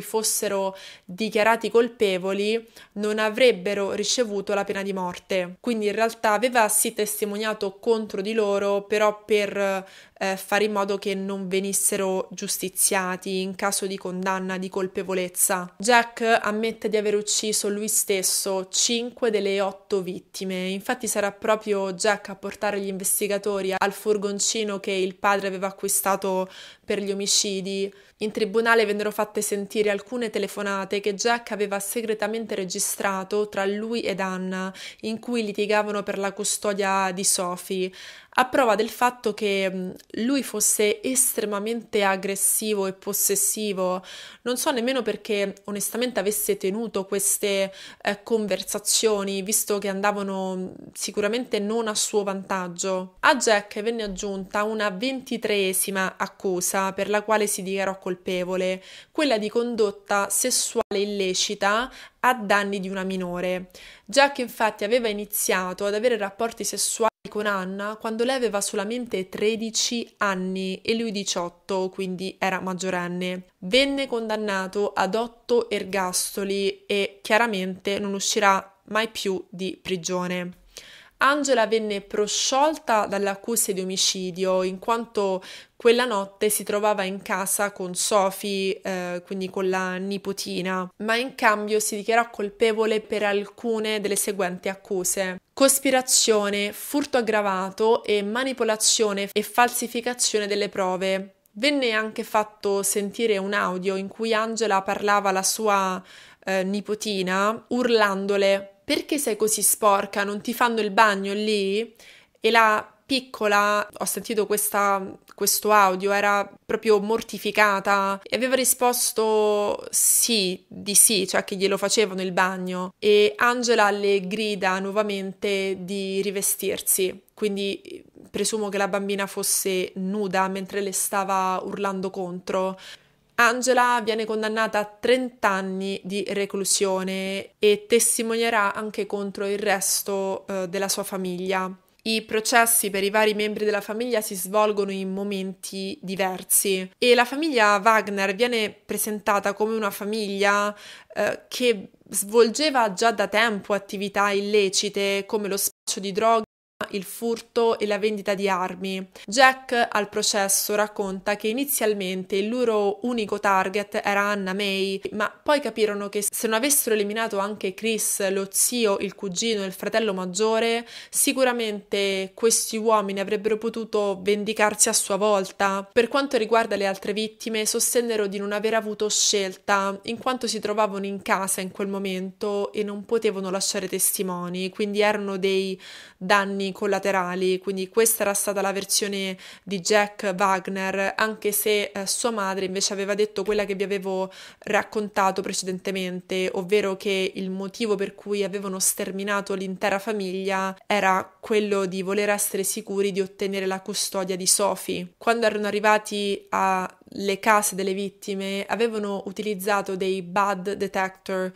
fossero dichiarati colpevoli, non avrebbero ricevuto la pena di morte. Quindi in realtà aveva sì testimoniato contro di loro, però per eh, fare in modo che non venissero giustiziati in caso di condanna di colpevolezza. Jack ammette di aver ucciso lui stesso 5 delle 8 vittime, infatti sarà proprio Jack a portare gli investigatori a al furgoncino che il padre aveva acquistato per gli omicidi. In tribunale vennero fatte sentire alcune telefonate che Jack aveva segretamente registrato tra lui ed Anna, in cui litigavano per la custodia di Sophie, a prova del fatto che mm, lui fosse estremamente aggressivo e possessivo. Non so nemmeno perché onestamente avesse tenuto queste eh, conversazioni, visto che andavano mm, sicuramente non a suo vantaggio. A Jack venne aggiunta una ventitreesima accusa condotta per la quale si dichiarò colpevole, quella di condotta sessuale illecita a danni di una minore. Jack infatti aveva iniziato ad avere rapporti sessuali con Anna quando lei aveva solamente 13 anni e lui 18, quindi era maggiorenne. Venne condannato ad 8 ergastoli e chiaramente non uscirà mai più di prigione. Angela venne prosciolta dalle accuse di omicidio in quanto quella notte si trovava in casa con Sophie, eh, quindi con la nipotina, ma in cambio si dichiarò colpevole per alcune delle seguenti accuse. Cospirazione, furto aggravato e manipolazione e falsificazione delle prove. Venne anche fatto sentire un audio in cui Angela parlava alla sua eh, nipotina urlandole perché sei così sporca? Non ti fanno il bagno lì? E la piccola, ho sentito questa, questo audio, era proprio mortificata e aveva risposto sì, di sì, cioè che glielo facevano il bagno. E Angela le grida nuovamente di rivestirsi, quindi presumo che la bambina fosse nuda mentre le stava urlando contro. Angela viene condannata a 30 anni di reclusione e testimonierà anche contro il resto eh, della sua famiglia. I processi per i vari membri della famiglia si svolgono in momenti diversi e la famiglia Wagner viene presentata come una famiglia eh, che svolgeva già da tempo attività illecite come lo spaccio di droghe il furto e la vendita di armi. Jack al processo racconta che inizialmente il loro unico target era Anna May, ma poi capirono che se non avessero eliminato anche Chris, lo zio, il cugino e il fratello maggiore, sicuramente questi uomini avrebbero potuto vendicarsi a sua volta. Per quanto riguarda le altre vittime, sostennero di non aver avuto scelta, in quanto si trovavano in casa in quel momento e non potevano lasciare testimoni, quindi erano dei danni collaterali, quindi questa era stata la versione di Jack Wagner, anche se eh, sua madre invece aveva detto quella che vi avevo raccontato precedentemente, ovvero che il motivo per cui avevano sterminato l'intera famiglia era quello di voler essere sicuri di ottenere la custodia di Sophie. Quando erano arrivati alle case delle vittime avevano utilizzato dei bad detector,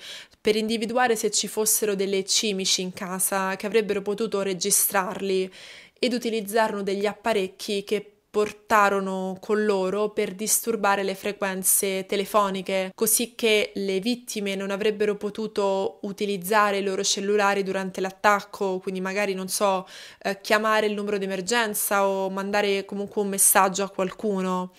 per individuare se ci fossero delle cimici in casa che avrebbero potuto registrarli ed utilizzarono degli apparecchi che portarono con loro per disturbare le frequenze telefoniche, così che le vittime non avrebbero potuto utilizzare i loro cellulari durante l'attacco, quindi magari non so, eh, chiamare il numero d'emergenza o mandare comunque un messaggio a qualcuno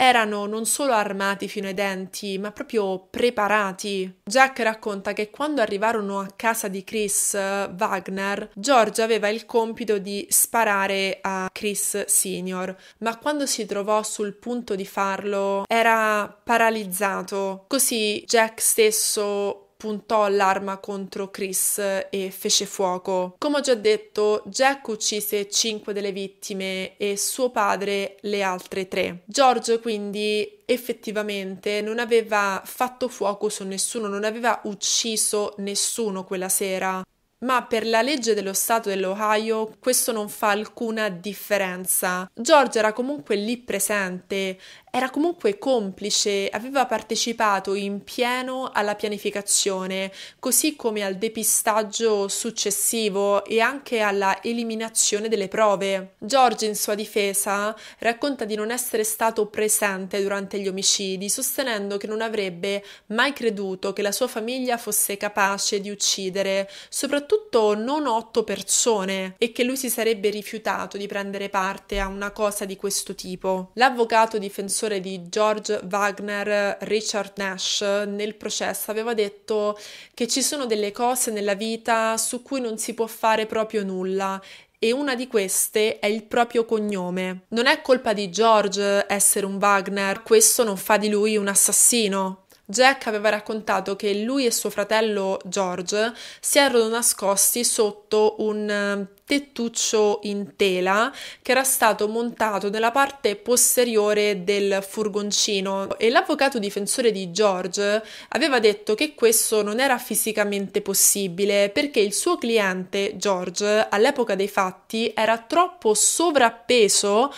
erano non solo armati fino ai denti, ma proprio preparati. Jack racconta che quando arrivarono a casa di Chris eh, Wagner, George aveva il compito di sparare a Chris Senior, ma quando si trovò sul punto di farlo era paralizzato. Così Jack stesso puntò l'arma contro Chris e fece fuoco. Come ho già detto, Jack uccise cinque delle vittime e suo padre le altre tre. George quindi effettivamente non aveva fatto fuoco su nessuno, non aveva ucciso nessuno quella sera. Ma per la legge dello Stato dell'Ohio questo non fa alcuna differenza. George era comunque lì presente, era comunque complice, aveva partecipato in pieno alla pianificazione, così come al depistaggio successivo e anche alla eliminazione delle prove. George, in sua difesa, racconta di non essere stato presente durante gli omicidi, sostenendo che non avrebbe mai creduto che la sua famiglia fosse capace di uccidere, soprattutto non otto persone, e che lui si sarebbe rifiutato di prendere parte a una cosa di questo tipo. L'avvocato difensore l'autore di George Wagner, Richard Nash, nel processo aveva detto che ci sono delle cose nella vita su cui non si può fare proprio nulla e una di queste è il proprio cognome. Non è colpa di George essere un Wagner, questo non fa di lui un assassino. Jack aveva raccontato che lui e suo fratello George si erano nascosti sotto un ehm, tettuccio in tela che era stato montato nella parte posteriore del furgoncino e l'avvocato difensore di George aveva detto che questo non era fisicamente possibile perché il suo cliente George all'epoca dei fatti era troppo sovrappeso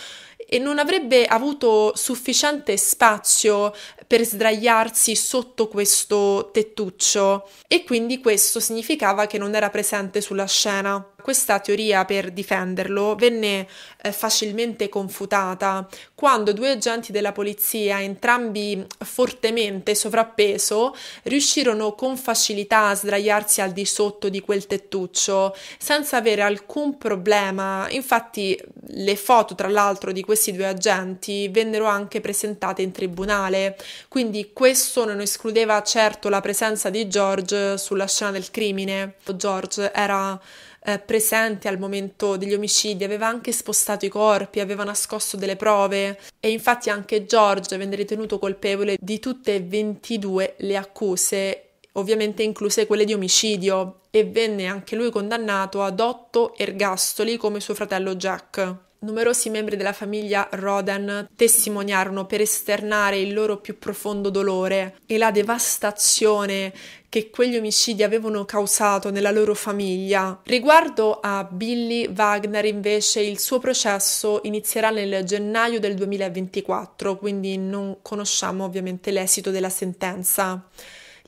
e non avrebbe avuto sufficiente spazio per sdraiarsi sotto questo tettuccio e quindi questo significava che non era presente sulla scena. Questa teoria per difenderlo venne eh, facilmente confutata quando due agenti della polizia, entrambi fortemente sovrappeso, riuscirono con facilità a sdraiarsi al di sotto di quel tettuccio senza avere alcun problema. Infatti le foto, tra l'altro, di questi due agenti vennero anche presentate in tribunale, quindi questo non escludeva certo la presenza di George sulla scena del crimine. George era eh, presente al momento degli omicidi, aveva anche spostato i corpi, aveva nascosto delle prove e infatti anche George venne ritenuto colpevole di tutte e 22 le accuse ovviamente incluse quelle di omicidio, e venne anche lui condannato ad otto ergastoli come suo fratello Jack. Numerosi membri della famiglia Roden testimoniarono per esternare il loro più profondo dolore e la devastazione che quegli omicidi avevano causato nella loro famiglia. Riguardo a Billy Wagner invece il suo processo inizierà nel gennaio del 2024, quindi non conosciamo ovviamente l'esito della sentenza.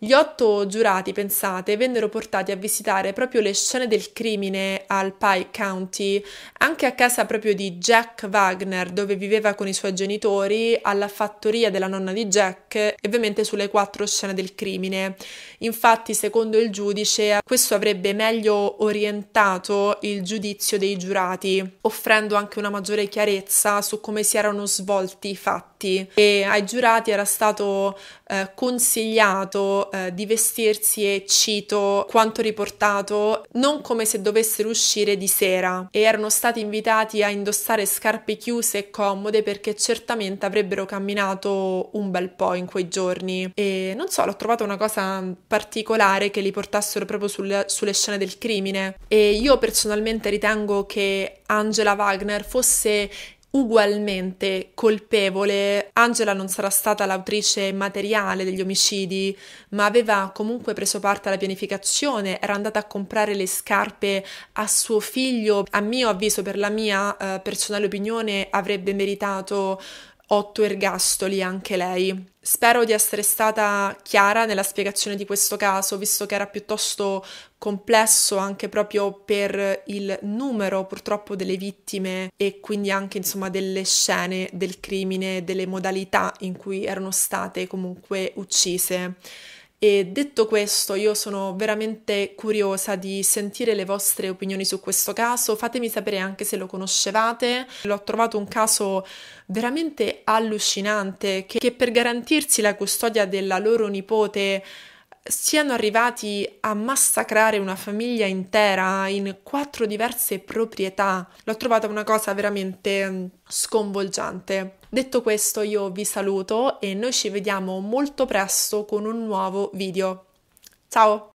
Gli otto giurati, pensate, vennero portati a visitare proprio le scene del crimine al Pike County, anche a casa proprio di Jack Wagner, dove viveva con i suoi genitori, alla fattoria della nonna di Jack e ovviamente sulle quattro scene del crimine. Infatti, secondo il giudice, questo avrebbe meglio orientato il giudizio dei giurati, offrendo anche una maggiore chiarezza su come si erano svolti i fatti fatti e ai giurati era stato eh, consigliato eh, di vestirsi e cito quanto riportato non come se dovessero uscire di sera e erano stati invitati a indossare scarpe chiuse e comode perché certamente avrebbero camminato un bel po' in quei giorni e non so l'ho trovata una cosa particolare che li portassero proprio sul, sulle scene del crimine e io personalmente ritengo che Angela Wagner fosse ugualmente colpevole. Angela non sarà stata l'autrice materiale degli omicidi, ma aveva comunque preso parte alla pianificazione, era andata a comprare le scarpe a suo figlio. A mio avviso, per la mia eh, personale opinione, avrebbe meritato otto ergastoli anche lei. Spero di essere stata chiara nella spiegazione di questo caso, visto che era piuttosto complesso anche proprio per il numero purtroppo delle vittime e quindi anche insomma delle scene del crimine, delle modalità in cui erano state comunque uccise. E detto questo, io sono veramente curiosa di sentire le vostre opinioni su questo caso. Fatemi sapere anche se lo conoscevate. L'ho trovato un caso veramente allucinante che, che per garantirsi la custodia della loro nipote siano arrivati a massacrare una famiglia intera in quattro diverse proprietà. L'ho trovata una cosa veramente mm, sconvolgente. Detto questo, io vi saluto e noi ci vediamo molto presto con un nuovo video. Ciao!